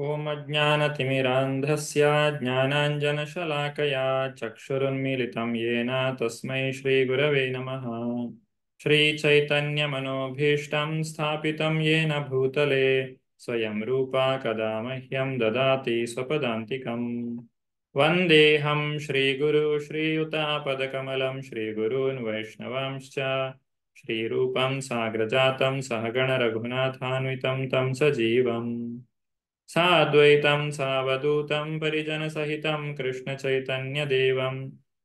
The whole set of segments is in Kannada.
ओम अज्ञानतिमिरान्धस्य ज्ञानाञ्जनशलाकया चक्षुरुन्मीलितं येन तस्मै श्रीगुरवे नमः श्रीचैतन्यमनोभीष्टं स्थापितं येन भूतले स्वयं रूपा कदा मह्यं ददाति स्वपदान्तिकम् वन्देऽहं श्रीगुरु श्रीयुतापदकमलं श्रीगुरून् वैष्णवांश्च श्रीरूपं साग्रजातं सहगणरघुनाथान्वितं तं सजीवम् साद्वैतं सावधूतं परिजनसहितं कृष्णचैतन्यदेवं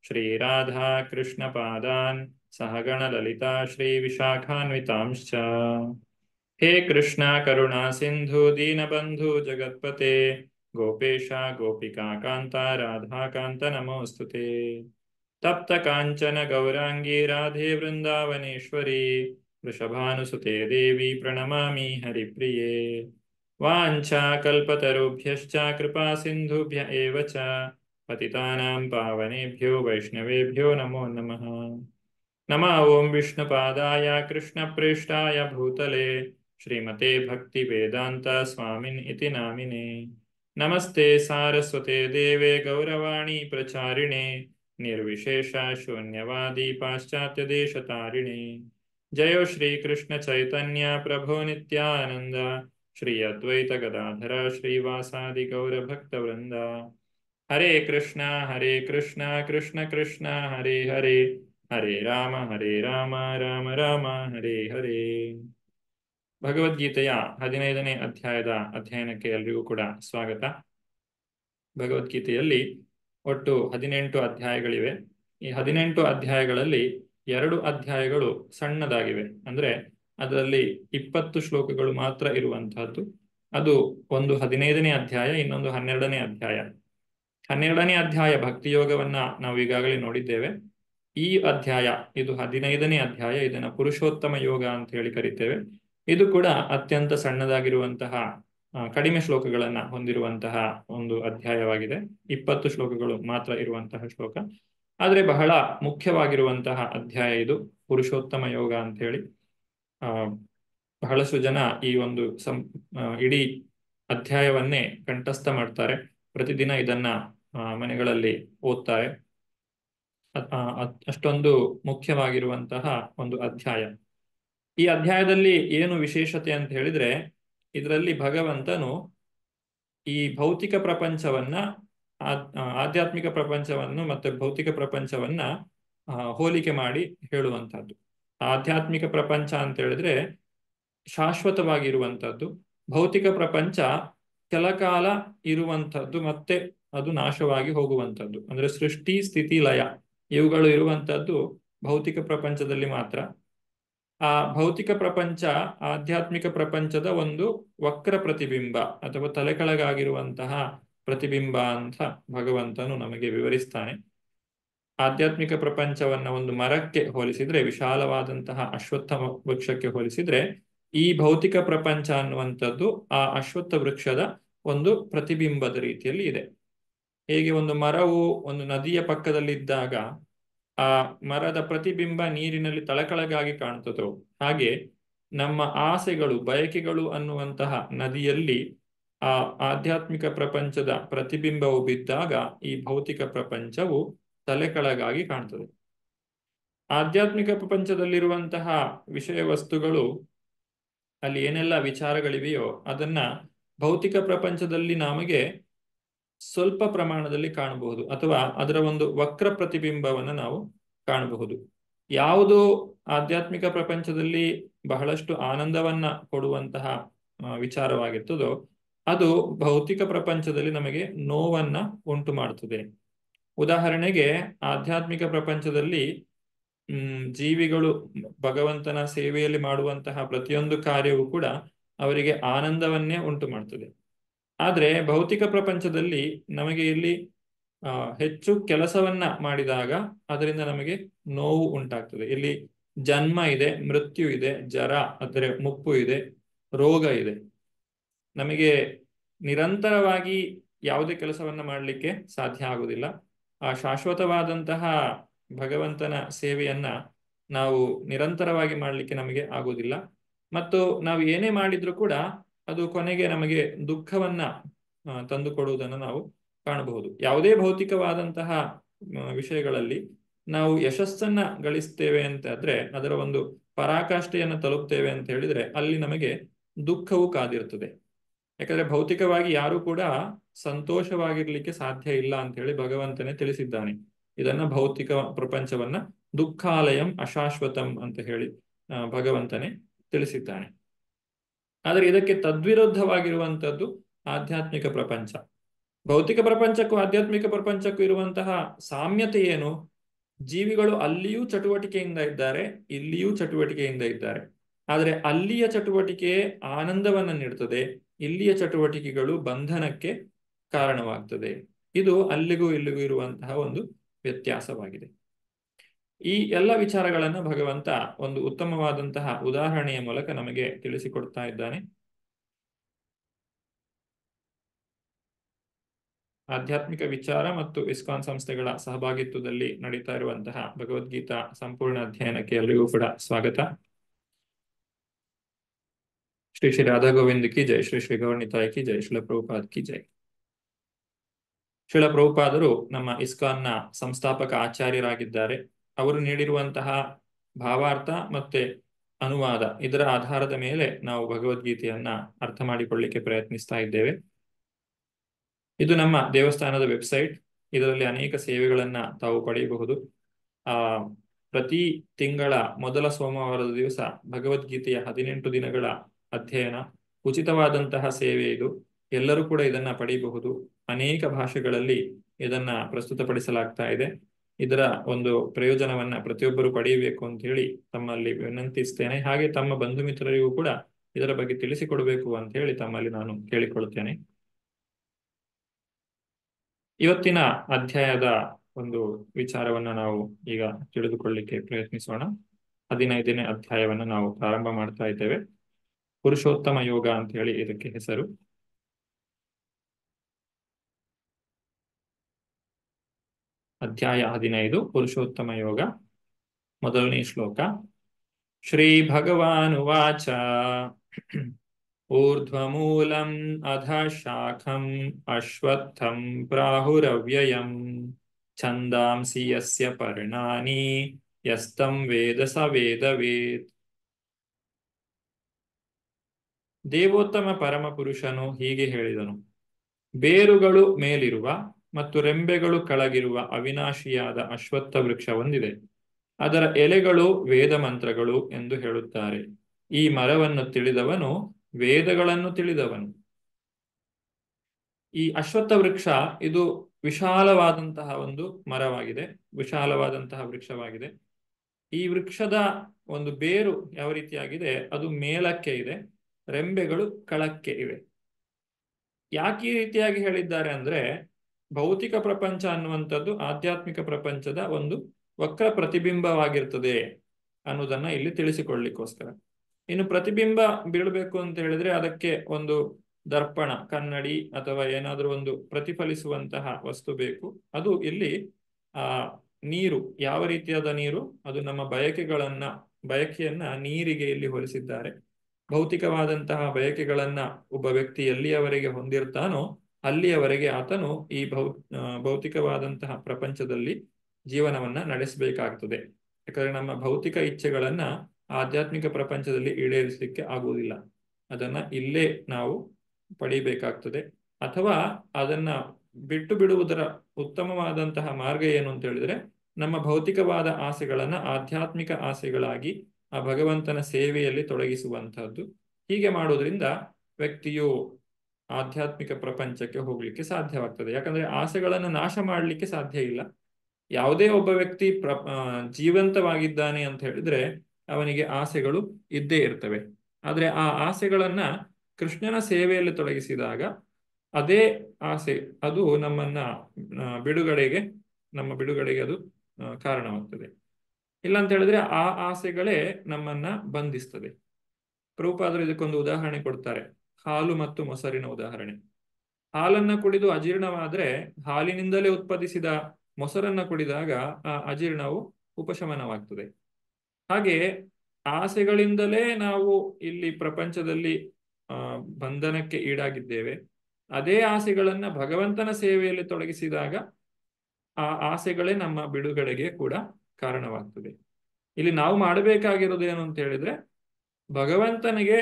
श्रीराधा कृष्ण कृष्णपादान् श्री श्रीविशाखान्वितांश्च हे कृष्ण करुणा सिंधु दीनबंधु जगत्पते गोपेशा गोपिका गोपिकान्ता राधाकान्त नमोऽस्तु तप्त कांचन गौरांगी राधे वृन्दावनेश्वरी वृषभानुसुते देवी प्रणमा हरिप्रिये वाञ्छाकल्पतरुभ्यश्च कृपा सिन्धुभ्य एव च वैष्णवेभ्यो नमो नम नमः ॐ विष्णुपादाय कृष्णप्रेष्ठाय भूतले श्रीमते भक्ति इति नामिने नमस्ते सारस्वते देवे गौरवाणी प्रचारिणे निर्विशेषशून्यवादी पाश्चात्यदेशतारिणे जयो चैतन्य प्रभो नित्यानन्द ಶ್ರೀ ಅದ್ವೈತ ಗದಾಧರ ಶ್ರೀವಾಸಾದಿ ಗೌರ ವೃಂದ ಹರೇ ಕೃಷ್ಣ ಹರೇ ಕೃಷ್ಣ ಕೃಷ್ಣ ಕೃಷ್ಣ ಹರೇ ಹರೇ ಹರೇ ರಾಮ ಹರೇ ರಾಮ ರಾಮ ರಾಮ ಹರೇ ಹರೇ ಭಗವದ್ಗೀತೆಯ ಹದಿನೈದನೇ ಅಧ್ಯಾಯದ ಅಧ್ಯಯನಕ್ಕೆ ಎಲ್ರಿಗೂ ಕೂಡ ಸ್ವಾಗತ ಭಗವದ್ಗೀತೆಯಲ್ಲಿ ಒಟ್ಟು ಹದಿನೆಂಟು ಅಧ್ಯಾಯಗಳಿವೆ ಈ ಹದಿನೆಂಟು ಅಧ್ಯಾಯಗಳಲ್ಲಿ ಎರಡು ಅಧ್ಯಾಯಗಳು ಸಣ್ಣದಾಗಿವೆ ಅಂದ್ರೆ ಅದರಲ್ಲಿ ಇಪ್ಪತ್ತು ಶ್ಲೋಕಗಳು ಮಾತ್ರ ಇರುವಂತಹದ್ದು ಅದು ಒಂದು ಹದಿನೈದನೇ ಅಧ್ಯಾಯ ಇನ್ನೊಂದು ಹನ್ನೆರಡನೇ ಅಧ್ಯಾಯ ಹನ್ನೆರಡನೇ ಅಧ್ಯಾಯ ಭಕ್ತಿಯೋಗವನ್ನ ನಾವು ಈಗಾಗಲೇ ನೋಡಿದ್ದೇವೆ ಈ ಅಧ್ಯಾಯ ಇದು ಹದಿನೈದನೇ ಅಧ್ಯಾಯ ಇದನ್ನ ಪುರುಷೋತ್ತಮ ಯೋಗ ಅಂತ ಹೇಳಿ ಕರಿತೇವೆ ಇದು ಕೂಡ ಅತ್ಯಂತ ಸಣ್ಣದಾಗಿರುವಂತಹ ಕಡಿಮೆ ಶ್ಲೋಕಗಳನ್ನ ಹೊಂದಿರುವಂತಹ ಒಂದು ಅಧ್ಯಾಯವಾಗಿದೆ ಇಪ್ಪತ್ತು ಶ್ಲೋಕಗಳು ಮಾತ್ರ ಇರುವಂತಹ ಶ್ಲೋಕ ಆದ್ರೆ ಬಹಳ ಮುಖ್ಯವಾಗಿರುವಂತಹ ಅಧ್ಯಾಯ ಇದು ಪುರುಷೋತ್ತಮ ಯೋಗ ಅಂತ ಹೇಳಿ ಬಹಳಷ್ಟು ಜನ ಈ ಒಂದು ಸಂ ಇಡೀ ಅಧ್ಯಾಯವನ್ನೇ ಕಂಠಸ್ಥ ಮಾಡ್ತಾರೆ ಪ್ರತಿದಿನ ಇದನ್ನ ಮನೆಗಳಲ್ಲಿ ಓದ್ತಾರೆ ಅಷ್ಟೊಂದು ಮುಖ್ಯವಾಗಿರುವಂತಹ ಒಂದು ಅಧ್ಯಾಯ ಈ ಅಧ್ಯಾಯದಲ್ಲಿ ಏನು ವಿಶೇಷತೆ ಅಂತ ಹೇಳಿದ್ರೆ ಇದರಲ್ಲಿ ಭಗವಂತನು ಈ ಭೌತಿಕ ಪ್ರಪಂಚವನ್ನ ಆಧ್ಯಾತ್ಮಿಕ ಪ್ರಪಂಚವನ್ನು ಮತ್ತೆ ಭೌತಿಕ ಪ್ರಪಂಚವನ್ನ ಹೋಲಿಕೆ ಮಾಡಿ ಹೇಳುವಂತಹದ್ದು ಆಧ್ಯಾತ್ಮಿಕ ಪ್ರಪಂಚ ಅಂತ ಹೇಳಿದ್ರೆ ಶಾಶ್ವತವಾಗಿರುವಂಥದ್ದು ಭೌತಿಕ ಪ್ರಪಂಚ ಕೆಲಕಾಲ ಇರುವಂಥದ್ದು ಮತ್ತೆ ಅದು ನಾಶವಾಗಿ ಹೋಗುವಂಥದ್ದು ಅಂದ್ರೆ ಸೃಷ್ಟಿ ಸ್ಥಿತಿ ಲಯ ಇವುಗಳು ಇರುವಂಥದ್ದು ಭೌತಿಕ ಪ್ರಪಂಚದಲ್ಲಿ ಮಾತ್ರ ಆ ಭೌತಿಕ ಪ್ರಪಂಚ ಆಧ್ಯಾತ್ಮಿಕ ಪ್ರಪಂಚದ ಒಂದು ವಕ್ರ ಪ್ರತಿಬಿಂಬ ಅಥವಾ ತಲೆಕೆಳಗಾಗಿರುವಂತಹ ಪ್ರತಿಬಿಂಬ ಅಂತ ಭಗವಂತನು ನಮಗೆ ವಿವರಿಸ್ತಾನೆ ಆಧ್ಯಾತ್ಮಿಕ ಪ್ರಪಂಚವನ್ನ ಒಂದು ಮರಕ್ಕೆ ಹೋಲಿಸಿದ್ರೆ ವಿಶಾಲವಾದಂತಹ ಅಶ್ವತ್ಥ ವೃಕ್ಷಕ್ಕೆ ಹೋಲಿಸಿದ್ರೆ ಈ ಭೌತಿಕ ಪ್ರಪಂಚ ಅನ್ನುವಂಥದ್ದು ಆ ಅಶ್ವತ್ಥ ವೃಕ್ಷದ ಒಂದು ಪ್ರತಿಬಿಂಬದ ರೀತಿಯಲ್ಲಿ ಇದೆ ಹೇಗೆ ಒಂದು ಮರವು ಒಂದು ನದಿಯ ಪಕ್ಕದಲ್ಲಿದ್ದಾಗ ಆ ಮರದ ಪ್ರತಿಬಿಂಬ ನೀರಿನಲ್ಲಿ ತಳಕಳಗಾಗಿ ಕಾಣುತ್ತದೋ ಹಾಗೆ ನಮ್ಮ ಆಸೆಗಳು ಬಯಕೆಗಳು ಅನ್ನುವಂತಹ ನದಿಯಲ್ಲಿ ಆ ಆಧ್ಯಾತ್ಮಿಕ ಪ್ರಪಂಚದ ಪ್ರತಿಬಿಂಬವು ಬಿದ್ದಾಗ ಈ ಭೌತಿಕ ಪ್ರಪಂಚವು ತಲೆಕಳಗಾಗಿ ಕಾಣ್ತದೆ ಆಧ್ಯಾತ್ಮಿಕ ಪ್ರಪಂಚದಲ್ಲಿರುವಂತಹ ವಿಷಯ ವಸ್ತುಗಳು ಅಲ್ಲಿ ಏನೆಲ್ಲ ವಿಚಾರಗಳಿವೆಯೋ ಅದನ್ನ ಭೌತಿಕ ಪ್ರಪಂಚದಲ್ಲಿ ನಮಗೆ ಸ್ವಲ್ಪ ಪ್ರಮಾಣದಲ್ಲಿ ಕಾಣಬಹುದು ಅಥವಾ ಅದರ ಒಂದು ವಕ್ರ ಪ್ರತಿಬಿಂಬವನ್ನು ನಾವು ಕಾಣಬಹುದು ಯಾವುದು ಆಧ್ಯಾತ್ಮಿಕ ಪ್ರಪಂಚದಲ್ಲಿ ಬಹಳಷ್ಟು ಆನಂದವನ್ನ ಕೊಡುವಂತಹ ವಿಚಾರವಾಗಿರ್ತದೋ ಅದು ಭೌತಿಕ ಪ್ರಪಂಚದಲ್ಲಿ ನಮಗೆ ನೋವನ್ನ ಉಂಟು ಮಾಡುತ್ತದೆ ಉದಾಹರಣೆಗೆ ಆಧ್ಯಾತ್ಮಿಕ ಪ್ರಪಂಚದಲ್ಲಿ ಹ್ಮ್ ಜೀವಿಗಳು ಭಗವಂತನ ಸೇವೆಯಲ್ಲಿ ಮಾಡುವಂತಹ ಪ್ರತಿಯೊಂದು ಕಾರ್ಯವೂ ಕೂಡ ಅವರಿಗೆ ಆನಂದವನ್ನೇ ಉಂಟು ಮಾಡ್ತದೆ ಆದ್ರೆ ಭೌತಿಕ ಪ್ರಪಂಚದಲ್ಲಿ ನಮಗೆ ಇಲ್ಲಿ ಹೆಚ್ಚು ಕೆಲಸವನ್ನ ಮಾಡಿದಾಗ ಅದರಿಂದ ನಮಗೆ ನೋವು ಉಂಟಾಗ್ತದೆ ಇಲ್ಲಿ ಜನ್ಮ ಇದೆ ಮೃತ್ಯು ಇದೆ ಜರ ಅಂದರೆ ಮುಪ್ಪು ಇದೆ ರೋಗ ಇದೆ ನಮಗೆ ನಿರಂತರವಾಗಿ ಯಾವುದೇ ಕೆಲಸವನ್ನ ಮಾಡಲಿಕ್ಕೆ ಸಾಧ್ಯ ಆಗುವುದಿಲ್ಲ ಆ ಶಾಶ್ವತವಾದಂತಹ ಭಗವಂತನ ಸೇವೆಯನ್ನ ನಾವು ನಿರಂತರವಾಗಿ ಮಾಡಲಿಕ್ಕೆ ನಮಗೆ ಆಗೋದಿಲ್ಲ ಮತ್ತು ನಾವು ಏನೇ ಮಾಡಿದ್ರು ಕೂಡ ಅದು ಕೊನೆಗೆ ನಮಗೆ ದುಃಖವನ್ನ ಕೊಡುವುದನ್ನು ನಾವು ಕಾಣಬಹುದು ಯಾವುದೇ ಭೌತಿಕವಾದಂತಹ ವಿಷಯಗಳಲ್ಲಿ ನಾವು ಯಶಸ್ಸನ್ನ ಗಳಿಸ್ತೇವೆ ಅಂತ ಆದ್ರೆ ಅದರ ಒಂದು ಪರಾಕಾಷ್ಠೆಯನ್ನು ತಲುಪ್ತೇವೆ ಅಂತ ಹೇಳಿದ್ರೆ ಅಲ್ಲಿ ನಮಗೆ ದುಃಖವು ಕಾದಿರುತ್ತದೆ ಯಾಕಂದ್ರೆ ಭೌತಿಕವಾಗಿ ಯಾರು ಕೂಡ ಸಂತೋಷವಾಗಿರ್ಲಿಕ್ಕೆ ಸಾಧ್ಯ ಇಲ್ಲ ಅಂತ ಹೇಳಿ ಭಗವಂತನೇ ತಿಳಿಸಿದ್ದಾನೆ ಇದನ್ನ ಭೌತಿಕ ಪ್ರಪಂಚವನ್ನ ದುಃಖಾಲಯಂ ಅಶಾಶ್ವತಂ ಅಂತ ಹೇಳಿ ಭಗವಂತನೇ ತಿಳಿಸಿದ್ದಾನೆ ಆದರೆ ಇದಕ್ಕೆ ತದ್ವಿರುದ್ಧವಾಗಿರುವಂತದ್ದು ಆಧ್ಯಾತ್ಮಿಕ ಪ್ರಪಂಚ ಭೌತಿಕ ಪ್ರಪಂಚಕ್ಕೂ ಆಧ್ಯಾತ್ಮಿಕ ಪ್ರಪಂಚಕ್ಕೂ ಇರುವಂತಹ ಸಾಮ್ಯತೆ ಏನು ಜೀವಿಗಳು ಅಲ್ಲಿಯೂ ಚಟುವಟಿಕೆಯಿಂದ ಇದ್ದಾರೆ ಇಲ್ಲಿಯೂ ಚಟುವಟಿಕೆಯಿಂದ ಇದ್ದಾರೆ ಆದರೆ ಅಲ್ಲಿಯ ಚಟುವಟಿಕೆ ಆನಂದವನ್ನ ನೀಡುತ್ತದೆ ಇಲ್ಲಿಯ ಚಟುವಟಿಕೆಗಳು ಬಂಧನಕ್ಕೆ ಕಾರಣವಾಗ್ತದೆ ಇದು ಅಲ್ಲಿಗೂ ಇಲ್ಲಿಗೂ ಇರುವಂತಹ ಒಂದು ವ್ಯತ್ಯಾಸವಾಗಿದೆ ಈ ಎಲ್ಲ ವಿಚಾರಗಳನ್ನು ಭಗವಂತ ಒಂದು ಉತ್ತಮವಾದಂತಹ ಉದಾಹರಣೆಯ ಮೂಲಕ ನಮಗೆ ತಿಳಿಸಿಕೊಡ್ತಾ ಇದ್ದಾನೆ ಆಧ್ಯಾತ್ಮಿಕ ವಿಚಾರ ಮತ್ತು ಇಸ್ಕಾನ್ ಸಂಸ್ಥೆಗಳ ಸಹಭಾಗಿತ್ವದಲ್ಲಿ ನಡೀತಾ ಇರುವಂತಹ ಭಗವದ್ಗೀತಾ ಸಂಪೂರ್ಣ ಅಧ್ಯಯನಕ್ಕೆ ಎಲ್ಲರಿಗೂ ಕೂಡ ಸ್ವಾಗತ ಶ್ರೀ ಶ್ರೀ ರಾಧಾ ಗೋವಿಂದ್ ಕಿ ಜೈ ಶ್ರೀ ಶ್ರೀ ಗೌರ್ನಿತಾಯ್ ಕಿ ಜೈ ಶಿಲ ಪ್ರಭುಪಾದ್ ಕಿ ಜೈ ಶಿಲ ಪ್ರಭುಪಾದರು ನಮ್ಮ ಇಸ್ಕಾನ್ನ ಸಂಸ್ಥಾಪಕ ಆಚಾರ್ಯರಾಗಿದ್ದಾರೆ ಅವರು ನೀಡಿರುವಂತಹ ಭಾವಾರ್ಥ ಮತ್ತೆ ಅನುವಾದ ಇದರ ಆಧಾರದ ಮೇಲೆ ನಾವು ಭಗವದ್ಗೀತೆಯನ್ನ ಅರ್ಥ ಮಾಡಿಕೊಳ್ಳಿಕ್ಕೆ ಪ್ರಯತ್ನಿಸ್ತಾ ಇದ್ದೇವೆ ಇದು ನಮ್ಮ ದೇವಸ್ಥಾನದ ವೆಬ್ಸೈಟ್ ಇದರಲ್ಲಿ ಅನೇಕ ಸೇವೆಗಳನ್ನ ತಾವು ಪಡೆಯಬಹುದು ಆ ಪ್ರತಿ ತಿಂಗಳ ಮೊದಲ ಸೋಮವಾರದ ದಿವಸ ಭಗವದ್ಗೀತೆಯ ಹದಿನೆಂಟು ದಿನಗಳ ಅಧ್ಯಯನ ಉಚಿತವಾದಂತಹ ಸೇವೆ ಇದು ಎಲ್ಲರೂ ಕೂಡ ಇದನ್ನ ಪಡೆಯಬಹುದು ಅನೇಕ ಭಾಷೆಗಳಲ್ಲಿ ಇದನ್ನ ಪ್ರಸ್ತುತಪಡಿಸಲಾಗ್ತಾ ಇದೆ ಇದರ ಒಂದು ಪ್ರಯೋಜನವನ್ನ ಪ್ರತಿಯೊಬ್ಬರು ಪಡೆಯಬೇಕು ಅಂತ ಹೇಳಿ ತಮ್ಮಲ್ಲಿ ವಿನಂತಿಸ್ತೇನೆ ಹಾಗೆ ತಮ್ಮ ಬಂಧು ಮಿತ್ರರಿಗೂ ಕೂಡ ಇದರ ಬಗ್ಗೆ ತಿಳಿಸಿಕೊಡಬೇಕು ಅಂತ ಹೇಳಿ ತಮ್ಮಲ್ಲಿ ನಾನು ಕೇಳಿಕೊಳ್ಳುತ್ತೇನೆ ಇವತ್ತಿನ ಅಧ್ಯಾಯದ ಒಂದು ವಿಚಾರವನ್ನ ನಾವು ಈಗ ತಿಳಿದುಕೊಳ್ಳಿಕ್ಕೆ ಪ್ರಯತ್ನಿಸೋಣ ಹದಿನೈದನೇ ಅಧ್ಯಾಯವನ್ನು ನಾವು ಪ್ರಾರಂಭ ಮಾಡ್ತಾ ಇದ್ದೇವೆ ಪುರುಷೋತ್ತಮ ಯೋಗ ಅಂತ ಹೇಳಿ ಇದಕ್ಕೆ ಹೆಸರು ಅಧ್ಯಾಯ ಹದಿನೈದು ಪುರುಷೋತ್ತಮ ಯೋಗ ಮೊದಲನೇ ಶ್ಲೋಕ ಶ್ರೀ ಭಗವಾನು ವಾಚ ಭಗವಾನುವಾಚ ऊर्ध्वमूलम् अध शाखम् अश्वत्थम् प्राहुरव्ययम् ಯಸ್ಯ ಪರ್ಣಾನಿ ಯಸ್ತಂ ವೇದ ಸ ವೇದ वेदवेत् ದೇವೋತ್ತಮ ಪುರುಷನು ಹೀಗೆ ಹೇಳಿದನು ಬೇರುಗಳು ಮೇಲಿರುವ ಮತ್ತು ರೆಂಬೆಗಳು ಕಳಗಿರುವ ಅವಿನಾಶಿಯಾದ ಅಶ್ವತ್ಥ ವೃಕ್ಷ ಹೊಂದಿದೆ ಅದರ ಎಲೆಗಳು ವೇದ ಮಂತ್ರಗಳು ಎಂದು ಹೇಳುತ್ತಾರೆ ಈ ಮರವನ್ನು ತಿಳಿದವನು ವೇದಗಳನ್ನು ತಿಳಿದವನು ಈ ಅಶ್ವತ್ಥ ವೃಕ್ಷ ಇದು ವಿಶಾಲವಾದಂತಹ ಒಂದು ಮರವಾಗಿದೆ ವಿಶಾಲವಾದಂತಹ ವೃಕ್ಷವಾಗಿದೆ ಈ ವೃಕ್ಷದ ಒಂದು ಬೇರು ಯಾವ ರೀತಿಯಾಗಿದೆ ಅದು ಮೇಲಕ್ಕೆ ಇದೆ ರೆಂಬೆಗಳು ಕಳಕ್ಕೆ ಇವೆ ಯಾಕೆ ಈ ರೀತಿಯಾಗಿ ಹೇಳಿದ್ದಾರೆ ಅಂದ್ರೆ ಭೌತಿಕ ಪ್ರಪಂಚ ಅನ್ನುವಂಥದ್ದು ಆಧ್ಯಾತ್ಮಿಕ ಪ್ರಪಂಚದ ಒಂದು ವಕ್ರ ಪ್ರತಿಬಿಂಬವಾಗಿರ್ತದೆ ಅನ್ನೋದನ್ನ ಇಲ್ಲಿ ತಿಳಿಸಿಕೊಳ್ಳಿಕ್ಕೋಸ್ಕರ ಇನ್ನು ಪ್ರತಿಬಿಂಬ ಬೀಳಬೇಕು ಅಂತ ಹೇಳಿದ್ರೆ ಅದಕ್ಕೆ ಒಂದು ದರ್ಪಣ ಕನ್ನಡಿ ಅಥವಾ ಏನಾದರೂ ಒಂದು ಪ್ರತಿಫಲಿಸುವಂತಹ ವಸ್ತು ಬೇಕು ಅದು ಇಲ್ಲಿ ಆ ನೀರು ಯಾವ ರೀತಿಯಾದ ನೀರು ಅದು ನಮ್ಮ ಬಯಕೆಗಳನ್ನ ಬಯಕೆಯನ್ನ ನೀರಿಗೆ ಇಲ್ಲಿ ಹೋಲಿಸಿದ್ದಾರೆ ಭೌತಿಕವಾದಂತಹ ಬಯಕೆಗಳನ್ನ ಒಬ್ಬ ವ್ಯಕ್ತಿ ಎಲ್ಲಿಯವರೆಗೆ ಹೊಂದಿರ್ತಾನೋ ಅಲ್ಲಿಯವರೆಗೆ ಆತನು ಈ ಭೌ ಭೌತಿಕವಾದಂತಹ ಪ್ರಪಂಚದಲ್ಲಿ ಜೀವನವನ್ನ ನಡೆಸಬೇಕಾಗ್ತದೆ ಯಾಕಂದ್ರೆ ನಮ್ಮ ಭೌತಿಕ ಇಚ್ಛೆಗಳನ್ನ ಆಧ್ಯಾತ್ಮಿಕ ಪ್ರಪಂಚದಲ್ಲಿ ಈಡೇರಿಸಲಿಕ್ಕೆ ಆಗುವುದಿಲ್ಲ ಅದನ್ನ ಇಲ್ಲೇ ನಾವು ಪಡೀಬೇಕಾಗ್ತದೆ ಅಥವಾ ಅದನ್ನ ಬಿಟ್ಟು ಬಿಡುವುದರ ಉತ್ತಮವಾದಂತಹ ಮಾರ್ಗ ಏನು ಅಂತ ಹೇಳಿದ್ರೆ ನಮ್ಮ ಭೌತಿಕವಾದ ಆಸೆಗಳನ್ನ ಆಧ್ಯಾತ್ಮಿಕ ಆಸೆಗಳಾಗಿ ಆ ಭಗವಂತನ ಸೇವೆಯಲ್ಲಿ ತೊಡಗಿಸುವಂತಹದ್ದು ಹೀಗೆ ಮಾಡೋದ್ರಿಂದ ವ್ಯಕ್ತಿಯು ಆಧ್ಯಾತ್ಮಿಕ ಪ್ರಪಂಚಕ್ಕೆ ಹೋಗ್ಲಿಕ್ಕೆ ಸಾಧ್ಯವಾಗ್ತದೆ ಯಾಕಂದ್ರೆ ಆಸೆಗಳನ್ನು ನಾಶ ಮಾಡಲಿಕ್ಕೆ ಸಾಧ್ಯ ಇಲ್ಲ ಯಾವುದೇ ಒಬ್ಬ ವ್ಯಕ್ತಿ ಪ್ರ ಜೀವಂತವಾಗಿದ್ದಾನೆ ಅಂತ ಹೇಳಿದ್ರೆ ಅವನಿಗೆ ಆಸೆಗಳು ಇದ್ದೇ ಇರ್ತವೆ ಆದ್ರೆ ಆ ಆಸೆಗಳನ್ನ ಕೃಷ್ಣನ ಸೇವೆಯಲ್ಲಿ ತೊಡಗಿಸಿದಾಗ ಅದೇ ಆಸೆ ಅದು ನಮ್ಮನ್ನ ಬಿಡುಗಡೆಗೆ ನಮ್ಮ ಬಿಡುಗಡೆಗೆ ಅದು ಕಾರಣವಾಗ್ತದೆ ಇಲ್ಲ ಅಂತ ಹೇಳಿದ್ರೆ ಆ ಆಸೆಗಳೇ ನಮ್ಮನ್ನ ಬಂಧಿಸ್ತದೆ ರೂಪಾದ್ರೂ ಇದಕ್ಕೊಂದು ಉದಾಹರಣೆ ಕೊಡ್ತಾರೆ ಹಾಲು ಮತ್ತು ಮೊಸರಿನ ಉದಾಹರಣೆ ಹಾಲನ್ನ ಕುಡಿದು ಅಜೀರ್ಣವಾದ್ರೆ ಹಾಲಿನಿಂದಲೇ ಉತ್ಪಾದಿಸಿದ ಮೊಸರನ್ನ ಕುಡಿದಾಗ ಆ ಅಜೀರ್ಣವು ಉಪಶಮನವಾಗ್ತದೆ ಹಾಗೆ ಆಸೆಗಳಿಂದಲೇ ನಾವು ಇಲ್ಲಿ ಪ್ರಪಂಚದಲ್ಲಿ ಬಂಧನಕ್ಕೆ ಈಡಾಗಿದ್ದೇವೆ ಅದೇ ಆಸೆಗಳನ್ನ ಭಗವಂತನ ಸೇವೆಯಲ್ಲಿ ತೊಡಗಿಸಿದಾಗ ಆ ಆಸೆಗಳೇ ನಮ್ಮ ಬಿಡುಗಡೆಗೆ ಕೂಡ ಕಾರಣವಾಗ್ತದೆ ಇಲ್ಲಿ ನಾವು ಮಾಡಬೇಕಾಗಿರೋದು ಏನು ಅಂತ ಹೇಳಿದ್ರೆ ಭಗವಂತನಿಗೆ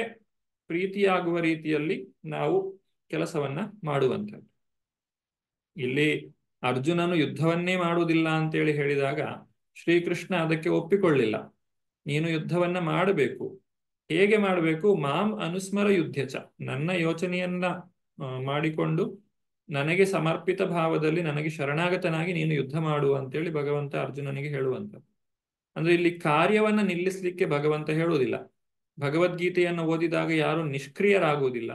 ಪ್ರೀತಿಯಾಗುವ ರೀತಿಯಲ್ಲಿ ನಾವು ಕೆಲಸವನ್ನ ಮಾಡುವಂಥದ್ದು ಇಲ್ಲಿ ಅರ್ಜುನನು ಯುದ್ಧವನ್ನೇ ಮಾಡುವುದಿಲ್ಲ ಅಂತೇಳಿ ಹೇಳಿದಾಗ ಶ್ರೀಕೃಷ್ಣ ಅದಕ್ಕೆ ಒಪ್ಪಿಕೊಳ್ಳಿಲ್ಲ ನೀನು ಯುದ್ಧವನ್ನ ಮಾಡಬೇಕು ಹೇಗೆ ಮಾಡಬೇಕು ಮಾಂ ಅನುಸ್ಮರ ಯುದ್ಧಚ ನನ್ನ ಯೋಚನೆಯನ್ನ ಮಾಡಿಕೊಂಡು ನನಗೆ ಸಮರ್ಪಿತ ಭಾವದಲ್ಲಿ ನನಗೆ ಶರಣಾಗತನಾಗಿ ನೀನು ಯುದ್ಧ ಮಾಡು ಅಂತೇಳಿ ಭಗವಂತ ಅರ್ಜುನನಿಗೆ ಹೇಳುವಂತ ಅಂದ್ರೆ ಇಲ್ಲಿ ಕಾರ್ಯವನ್ನ ನಿಲ್ಲಿಸಲಿಕ್ಕೆ ಭಗವಂತ ಹೇಳುವುದಿಲ್ಲ ಭಗವದ್ಗೀತೆಯನ್ನು ಓದಿದಾಗ ಯಾರು ನಿಷ್ಕ್ರಿಯರಾಗುವುದಿಲ್ಲ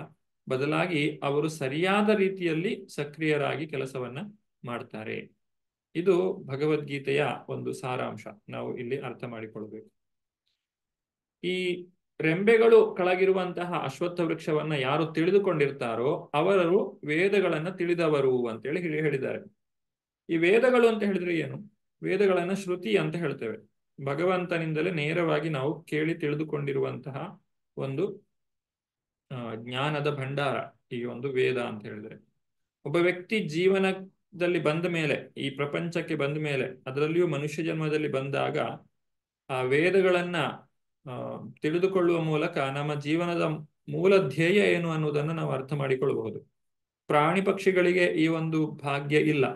ಬದಲಾಗಿ ಅವರು ಸರಿಯಾದ ರೀತಿಯಲ್ಲಿ ಸಕ್ರಿಯರಾಗಿ ಕೆಲಸವನ್ನ ಮಾಡ್ತಾರೆ ಇದು ಭಗವದ್ಗೀತೆಯ ಒಂದು ಸಾರಾಂಶ ನಾವು ಇಲ್ಲಿ ಅರ್ಥ ಮಾಡಿಕೊಳ್ಬೇಕು ಈ ರೆಂಬೆಗಳು ಕಳಗಿರುವಂತಹ ಅಶ್ವತ್ಥ ವೃಕ್ಷವನ್ನ ಯಾರು ತಿಳಿದುಕೊಂಡಿರ್ತಾರೋ ಅವರು ವೇದಗಳನ್ನ ತಿಳಿದವರು ಅಂತೇಳಿ ಹೇಳಿ ಹೇಳಿದ್ದಾರೆ ಈ ವೇದಗಳು ಅಂತ ಹೇಳಿದ್ರೆ ಏನು ವೇದಗಳನ್ನ ಶ್ರುತಿ ಅಂತ ಹೇಳ್ತೇವೆ ಭಗವಂತನಿಂದಲೇ ನೇರವಾಗಿ ನಾವು ಕೇಳಿ ತಿಳಿದುಕೊಂಡಿರುವಂತಹ ಒಂದು ಜ್ಞಾನದ ಭಂಡಾರ ಈ ಒಂದು ವೇದ ಅಂತ ಹೇಳಿದ್ರೆ ಒಬ್ಬ ವ್ಯಕ್ತಿ ಜೀವನದಲ್ಲಿ ಬಂದ ಮೇಲೆ ಈ ಪ್ರಪಂಚಕ್ಕೆ ಬಂದ ಮೇಲೆ ಅದರಲ್ಲಿಯೂ ಮನುಷ್ಯ ಜನ್ಮದಲ್ಲಿ ಬಂದಾಗ ಆ ವೇದಗಳನ್ನ ತಿಳಿದುಕೊಳ್ಳುವ ಮೂಲಕ ನಮ್ಮ ಜೀವನದ ಮೂಲ ಧ್ಯೇಯ ಏನು ಅನ್ನುವುದನ್ನು ನಾವು ಅರ್ಥ ಮಾಡಿಕೊಳ್ಳಬಹುದು ಪ್ರಾಣಿ ಪಕ್ಷಿಗಳಿಗೆ ಈ ಒಂದು ಭಾಗ್ಯ ಇಲ್ಲ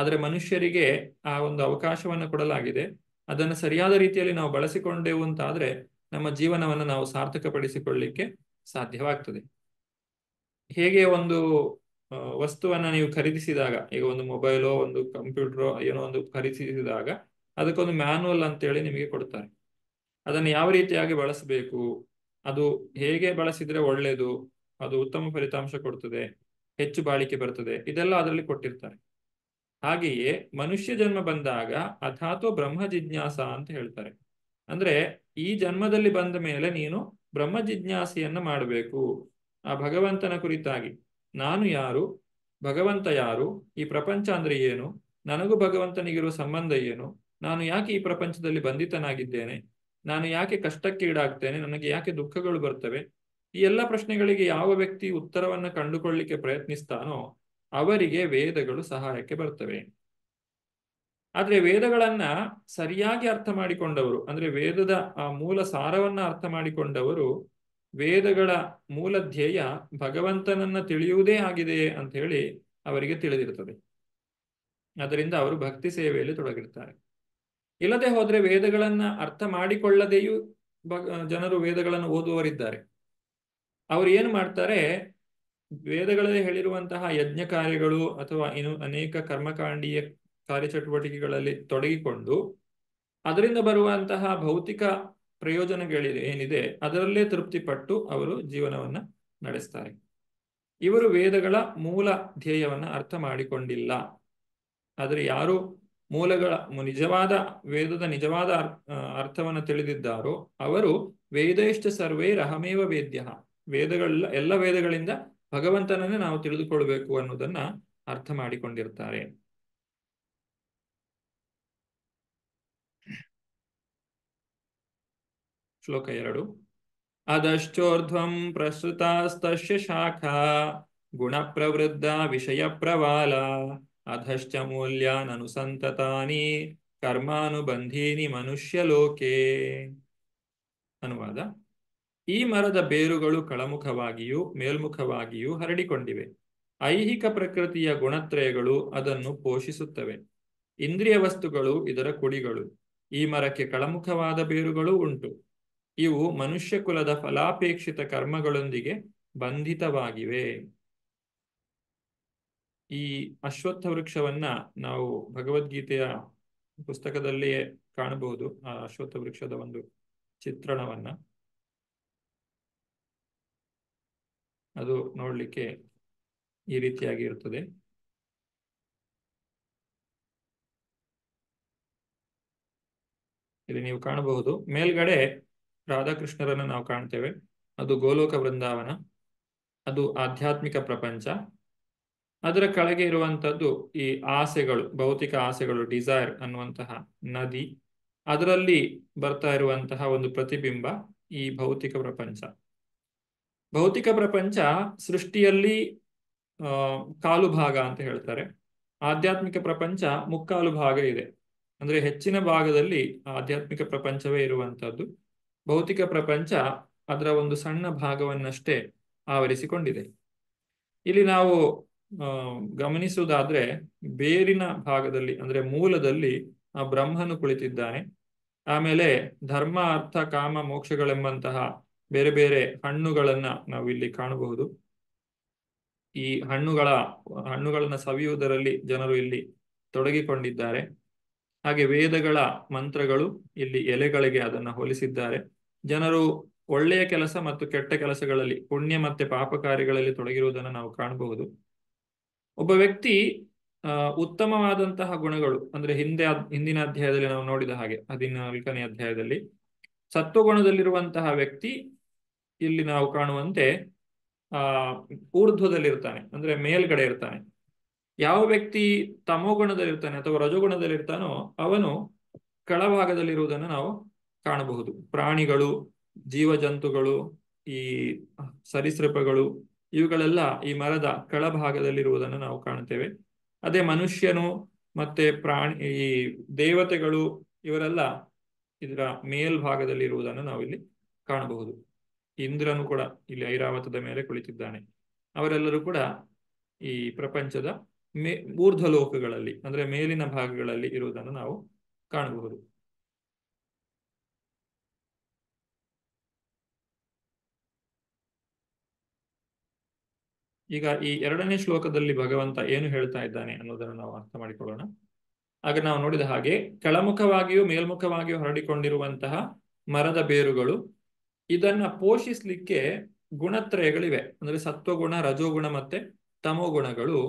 ಆದರೆ ಮನುಷ್ಯರಿಗೆ ಆ ಒಂದು ಅವಕಾಶವನ್ನು ಕೊಡಲಾಗಿದೆ ಅದನ್ನು ಸರಿಯಾದ ರೀತಿಯಲ್ಲಿ ನಾವು ಬಳಸಿಕೊಂಡೆವು ಅಂತಾದ್ರೆ ನಮ್ಮ ಜೀವನವನ್ನು ನಾವು ಪಡಿಸಿಕೊಳ್ಳಿಕ್ಕೆ ಸಾಧ್ಯವಾಗ್ತದೆ ಹೇಗೆ ಒಂದು ವಸ್ತುವನ್ನ ನೀವು ಖರೀದಿಸಿದಾಗ ಈಗ ಒಂದು ಮೊಬೈಲೋ ಒಂದು ಕಂಪ್ಯೂಟರೋ ಏನೋ ಒಂದು ಖರೀದಿಸಿದಾಗ ಅದಕ್ಕೊಂದು ಮ್ಯಾನುವಲ್ ಅಂತೇಳಿ ನಿಮಗೆ ಕೊಡ್ತಾರೆ ಅದನ್ನು ಯಾವ ರೀತಿಯಾಗಿ ಬಳಸಬೇಕು ಅದು ಹೇಗೆ ಬಳಸಿದ್ರೆ ಒಳ್ಳೆಯದು ಅದು ಉತ್ತಮ ಫಲಿತಾಂಶ ಕೊಡ್ತದೆ ಹೆಚ್ಚು ಬಾಳಿಕೆ ಬರ್ತದೆ ಇದೆಲ್ಲ ಅದರಲ್ಲಿ ಕೊಟ್ಟಿರ್ತಾರೆ ಹಾಗೆಯೇ ಮನುಷ್ಯ ಜನ್ಮ ಬಂದಾಗ ಅಥಾತೋ ಬ್ರಹ್ಮ ಜಿಜ್ಞಾಸ ಅಂತ ಹೇಳ್ತಾರೆ ಅಂದ್ರೆ ಈ ಜನ್ಮದಲ್ಲಿ ಬಂದ ಮೇಲೆ ನೀನು ಬ್ರಹ್ಮ ಜಿಜ್ಞಾಸೆಯನ್ನ ಮಾಡಬೇಕು ಆ ಭಗವಂತನ ಕುರಿತಾಗಿ ನಾನು ಯಾರು ಭಗವಂತ ಯಾರು ಈ ಪ್ರಪಂಚ ಅಂದ್ರೆ ಏನು ನನಗೂ ಭಗವಂತನಿಗಿರುವ ಸಂಬಂಧ ಏನು ನಾನು ಯಾಕೆ ಈ ಪ್ರಪಂಚದಲ್ಲಿ ಬಂಧಿತನಾಗಿದ್ದೇನೆ ನಾನು ಯಾಕೆ ಕಷ್ಟಕ್ಕೆ ಈಡಾಗ್ತೇನೆ ನನಗೆ ಯಾಕೆ ದುಃಖಗಳು ಬರ್ತವೆ ಈ ಎಲ್ಲ ಪ್ರಶ್ನೆಗಳಿಗೆ ಯಾವ ವ್ಯಕ್ತಿ ಉತ್ತರವನ್ನ ಕಂಡುಕೊಳ್ಳಿಕ್ಕೆ ಪ್ರಯತ್ನಿಸ್ತಾನೋ ಅವರಿಗೆ ವೇದಗಳು ಸಹಾಯಕ್ಕೆ ಬರ್ತವೆ ಆದ್ರೆ ವೇದಗಳನ್ನ ಸರಿಯಾಗಿ ಅರ್ಥ ಮಾಡಿಕೊಂಡವರು ಅಂದ್ರೆ ವೇದದ ಆ ಮೂಲ ಸಾರವನ್ನ ಅರ್ಥ ಮಾಡಿಕೊಂಡವರು ವೇದಗಳ ಮೂಲ ಧ್ಯೇಯ ಭಗವಂತನನ್ನ ತಿಳಿಯುವುದೇ ಆಗಿದೆ ಅಂತ ಹೇಳಿ ಅವರಿಗೆ ತಿಳಿದಿರ್ತದೆ ಅದರಿಂದ ಅವರು ಭಕ್ತಿ ಸೇವೆಯಲ್ಲಿ ತೊಡಗಿರ್ತಾರೆ ಇಲ್ಲದೆ ಹೋದ್ರೆ ವೇದಗಳನ್ನ ಅರ್ಥ ಮಾಡಿಕೊಳ್ಳದೆಯೂ ಜನರು ವೇದಗಳನ್ನು ಓದುವರಿದ್ದಾರೆ ಅವರು ಏನು ಮಾಡ್ತಾರೆ ವೇದಗಳಲ್ಲಿ ಹೇಳಿರುವಂತಹ ಯಜ್ಞ ಕಾರ್ಯಗಳು ಅಥವಾ ಇನ್ನು ಅನೇಕ ಕರ್ಮಕಾಂಡೀಯ ಕಾರ್ಯಚಟುವಟಿಕೆಗಳಲ್ಲಿ ತೊಡಗಿಕೊಂಡು ಅದರಿಂದ ಬರುವಂತಹ ಭೌತಿಕ ಪ್ರಯೋಜನಗಳಿದೆ ಏನಿದೆ ಅದರಲ್ಲೇ ತೃಪ್ತಿಪಟ್ಟು ಅವರು ಜೀವನವನ್ನ ನಡೆಸ್ತಾರೆ ಇವರು ವೇದಗಳ ಮೂಲ ಧ್ಯೇಯವನ್ನ ಅರ್ಥ ಮಾಡಿಕೊಂಡಿಲ್ಲ ಆದರೆ ಯಾರು ಮೂಲಗಳ ನಿಜವಾದ ವೇದದ ನಿಜವಾದ ಅರ್ಥವನ್ನು ತಿಳಿದಿದ್ದಾರೋ ಅವರು ವೇದೇಷ್ಟ ಸರ್ವೇ ರಹಮೇವ ವೇದ್ಯ ವೇದಗಳ ಎಲ್ಲ ವೇದಗಳಿಂದ ಭಗವಂತನನ್ನೇ ನಾವು ತಿಳಿದುಕೊಳ್ಬೇಕು ಅನ್ನೋದನ್ನ ಅರ್ಥ ಮಾಡಿಕೊಂಡಿರ್ತಾರೆ ಶ್ಲೋಕ ಎರಡು ಅದಶ್ಚೋರ್ಧ್ವಂ ಪ್ರಸೃತಾಸ್ತಸ್ಯ ಶಾಖಾ ಗುಣ ಪ್ರವೃದ್ಧ ವಿಷಯ ಪ್ರವಾಲ अधश्च मूल्याननुसन्ततानि ಕರ್ಮಾನುಬಂಧೀನಿ ಮನುಷ್ಯ ಲೋಕೆ ಅನುವಾದ ಈ ಮರದ ಬೇರುಗಳು ಕಳಮುಖವಾಗಿಯೂ ಮೇಲ್ಮುಖವಾಗಿಯೂ ಹರಡಿಕೊಂಡಿವೆ ಐಹಿಕ ಪ್ರಕೃತಿಯ ಗುಣತ್ರಯಗಳು ಅದನ್ನು ಪೋಷಿಸುತ್ತವೆ ಇಂದ್ರಿಯ ವಸ್ತುಗಳು ಇದರ ಕುಡಿಗಳು ಈ ಮರಕ್ಕೆ ಕಳಮುಖವಾದ ಬೇರುಗಳು ಉಂಟು ಇವು ಮನುಷ್ಯ ಕುಲದ ಫಲಾಪೇಕ್ಷಿತ ಕರ್ಮಗಳೊಂದಿಗೆ ಬಂಧಿತವಾಗಿವೆ ಈ ಅಶ್ವತ್ಥ ವೃಕ್ಷವನ್ನ ನಾವು ಭಗವದ್ಗೀತೆಯ ಪುಸ್ತಕದಲ್ಲಿಯೇ ಕಾಣಬಹುದು ಆ ಅಶ್ವತ್ಥ ವೃಕ್ಷದ ಒಂದು ಚಿತ್ರಣವನ್ನ ಅದು ನೋಡ್ಲಿಕ್ಕೆ ಈ ರೀತಿಯಾಗಿ ಇರುತ್ತದೆ ಇಲ್ಲಿ ನೀವು ಕಾಣಬಹುದು ಮೇಲ್ಗಡೆ ರಾಧಾಕೃಷ್ಣರನ್ನು ನಾವು ಕಾಣ್ತೇವೆ ಅದು ಗೋಲೋಕ ವೃಂದಾವನ ಅದು ಆಧ್ಯಾತ್ಮಿಕ ಪ್ರಪಂಚ ಅದರ ಕೆಳಗೆ ಇರುವಂತದ್ದು ಈ ಆಸೆಗಳು ಭೌತಿಕ ಆಸೆಗಳು ಡಿಸೈರ್ ಅನ್ನುವಂತಹ ನದಿ ಅದರಲ್ಲಿ ಬರ್ತಾ ಇರುವಂತಹ ಒಂದು ಪ್ರತಿಬಿಂಬ ಈ ಭೌತಿಕ ಪ್ರಪಂಚ ಭೌತಿಕ ಪ್ರಪಂಚ ಸೃಷ್ಟಿಯಲ್ಲಿ ಕಾಲು ಭಾಗ ಅಂತ ಹೇಳ್ತಾರೆ ಆಧ್ಯಾತ್ಮಿಕ ಪ್ರಪಂಚ ಮುಕ್ಕಾಲು ಭಾಗ ಇದೆ ಅಂದ್ರೆ ಹೆಚ್ಚಿನ ಭಾಗದಲ್ಲಿ ಆಧ್ಯಾತ್ಮಿಕ ಪ್ರಪಂಚವೇ ಇರುವಂತದ್ದು ಭೌತಿಕ ಪ್ರಪಂಚ ಅದರ ಒಂದು ಸಣ್ಣ ಭಾಗವನ್ನಷ್ಟೇ ಆವರಿಸಿಕೊಂಡಿದೆ ಇಲ್ಲಿ ನಾವು ಗಮನಿಸುವುದಾದ್ರೆ ಬೇರಿನ ಭಾಗದಲ್ಲಿ ಅಂದ್ರೆ ಮೂಲದಲ್ಲಿ ಆ ಬ್ರಹ್ಮನು ಕುಳಿತಿದ್ದಾನೆ ಆಮೇಲೆ ಧರ್ಮ ಅರ್ಥ ಕಾಮ ಮೋಕ್ಷಗಳೆಂಬಂತಹ ಬೇರೆ ಬೇರೆ ಹಣ್ಣುಗಳನ್ನ ನಾವು ಇಲ್ಲಿ ಕಾಣಬಹುದು ಈ ಹಣ್ಣುಗಳ ಹಣ್ಣುಗಳನ್ನ ಸವಿಯುವುದರಲ್ಲಿ ಜನರು ಇಲ್ಲಿ ತೊಡಗಿಕೊಂಡಿದ್ದಾರೆ ಹಾಗೆ ವೇದಗಳ ಮಂತ್ರಗಳು ಇಲ್ಲಿ ಎಲೆಗಳಿಗೆ ಅದನ್ನ ಹೋಲಿಸಿದ್ದಾರೆ ಜನರು ಒಳ್ಳೆಯ ಕೆಲಸ ಮತ್ತು ಕೆಟ್ಟ ಕೆಲಸಗಳಲ್ಲಿ ಪುಣ್ಯ ಮತ್ತೆ ಪಾಪ ಕಾರ್ಯಗಳಲ್ಲಿ ತೊಡಗಿರುವುದನ್ನು ನಾವು ಕಾಣಬಹುದು ಒಬ್ಬ ವ್ಯಕ್ತಿ ಉತ್ತಮವಾದಂತಹ ಗುಣಗಳು ಅಂದ್ರೆ ಹಿಂದೆ ಹಿಂದಿನ ಅಧ್ಯಾಯದಲ್ಲಿ ನಾವು ನೋಡಿದ ಹಾಗೆ ಹದಿನಾಲ್ಕನೇ ಅಧ್ಯಾಯದಲ್ಲಿ ಸತ್ವಗುಣದಲ್ಲಿರುವಂತಹ ವ್ಯಕ್ತಿ ಇಲ್ಲಿ ನಾವು ಕಾಣುವಂತೆ ಆ ಊರ್ಧ್ವದಲ್ಲಿರ್ತಾನೆ ಅಂದ್ರೆ ಮೇಲ್ಗಡೆ ಇರ್ತಾನೆ ಯಾವ ವ್ಯಕ್ತಿ ತಮೋಗುಣದಲ್ಲಿರ್ತಾನೆ ಅಥವಾ ರಜೋಗುಣದಲ್ಲಿರ್ತಾನೋ ಅವನು ಕೆಳಭಾಗದಲ್ಲಿರುವುದನ್ನು ನಾವು ಕಾಣಬಹುದು ಪ್ರಾಣಿಗಳು ಜೀವಜಂತುಗಳು ಈ ಸರೀಸೃಪಗಳು ಇವುಗಳೆಲ್ಲ ಈ ಮರದ ಕೆಳಭಾಗದಲ್ಲಿರುವುದನ್ನು ನಾವು ಕಾಣುತ್ತೇವೆ ಅದೇ ಮನುಷ್ಯನು ಮತ್ತೆ ಪ್ರಾಣಿ ಈ ದೇವತೆಗಳು ಇವರೆಲ್ಲ ಇದರ ಮೇಲ್ಭಾಗದಲ್ಲಿ ಇರುವುದನ್ನು ಇಲ್ಲಿ ಕಾಣಬಹುದು ಇಂದ್ರನು ಕೂಡ ಇಲ್ಲಿ ಐರಾವತದ ಮೇಲೆ ಕುಳಿತಿದ್ದಾನೆ ಅವರೆಲ್ಲರೂ ಕೂಡ ಈ ಪ್ರಪಂಚದ ಮೇ ಊರ್ಧ್ವಲೋಕಗಳಲ್ಲಿ ಅಂದ್ರೆ ಮೇಲಿನ ಭಾಗಗಳಲ್ಲಿ ಇರುವುದನ್ನು ನಾವು ಕಾಣಬಹುದು ಈಗ ಈ ಎರಡನೇ ಶ್ಲೋಕದಲ್ಲಿ ಭಗವಂತ ಏನು ಹೇಳ್ತಾ ಇದ್ದಾನೆ ಅನ್ನೋದನ್ನು ನಾವು ಅರ್ಥ ಮಾಡಿಕೊಳ್ಳೋಣ ಆಗ ನಾವು ನೋಡಿದ ಹಾಗೆ ಕೆಳಮುಖವಾಗಿಯೂ ಮೇಲ್ಮುಖವಾಗಿಯೂ ಹರಡಿಕೊಂಡಿರುವಂತಹ ಮರದ ಬೇರುಗಳು ಇದನ್ನ ಪೋಷಿಸ್ಲಿಕ್ಕೆ ಗುಣತ್ರಯಗಳಿವೆ ಅಂದ್ರೆ ಸತ್ವಗುಣ ರಜೋಗುಣ ಮತ್ತೆ ತಮೋಗುಣಗಳು